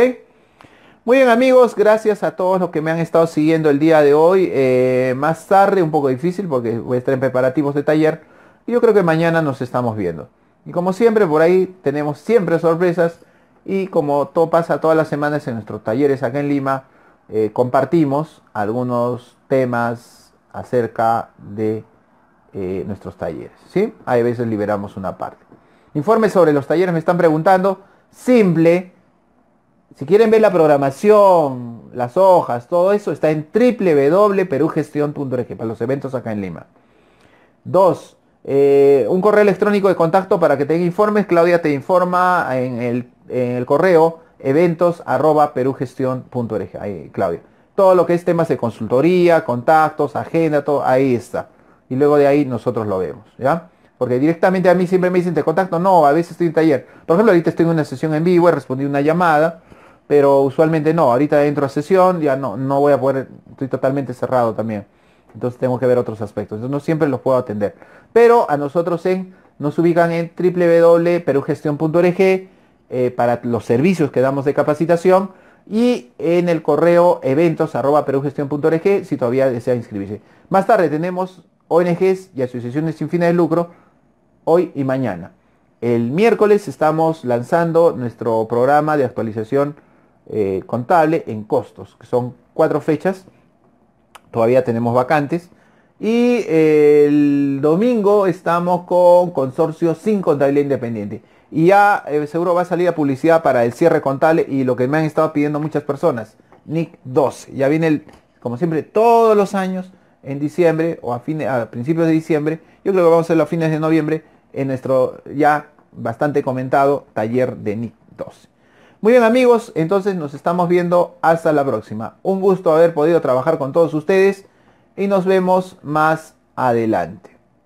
Muy bien amigos, gracias a todos los que me han estado siguiendo el día de hoy. Eh, más tarde, un poco difícil porque voy a estar en preparativos de taller. Y yo creo que mañana nos estamos viendo. Y como siempre, por ahí tenemos siempre sorpresas. Y como todo pasa todas las semanas en nuestros talleres acá en Lima, eh, compartimos algunos temas acerca de eh, nuestros talleres. ¿sí? Hay veces liberamos una parte. Informe sobre los talleres me están preguntando. Simple. Si quieren ver la programación, las hojas, todo eso, está en www.perugestion.org para los eventos acá en Lima. Dos, eh, un correo electrónico de contacto para que te informes. Claudia te informa en el, correo eventos Ahí, Claudia. Todo lo que es temas de consultoría, contactos, agenda, todo, ahí está y luego de ahí nosotros lo vemos, ¿ya? Porque directamente a mí siempre me dicen, te contacto, no, a veces estoy en taller. Por ejemplo, ahorita estoy en una sesión en vivo, he respondido una llamada, pero usualmente no, ahorita entro a sesión, ya no, no voy a poder, estoy totalmente cerrado también. Entonces tengo que ver otros aspectos, entonces no siempre los puedo atender. Pero a nosotros en, nos ubican en www.perugestión.org eh, para los servicios que damos de capacitación y en el correo eventos si todavía desea inscribirse. Más tarde tenemos ONGs y asociaciones sin fines de lucro hoy y mañana. El miércoles estamos lanzando nuestro programa de actualización eh, contable en costos, que son cuatro fechas, todavía tenemos vacantes. Y eh, el domingo estamos con consorcio sin contabilidad independiente. Y ya eh, seguro va a salir la publicidad para el cierre contable y lo que me han estado pidiendo muchas personas. NIC 12. Ya viene el, como siempre, todos los años en diciembre o a, fines, a principios de diciembre. Yo creo que vamos a hacerlo a fines de noviembre en nuestro ya bastante comentado taller de NIC 12 Muy bien amigos, entonces nos estamos viendo hasta la próxima. Un gusto haber podido trabajar con todos ustedes y nos vemos más adelante.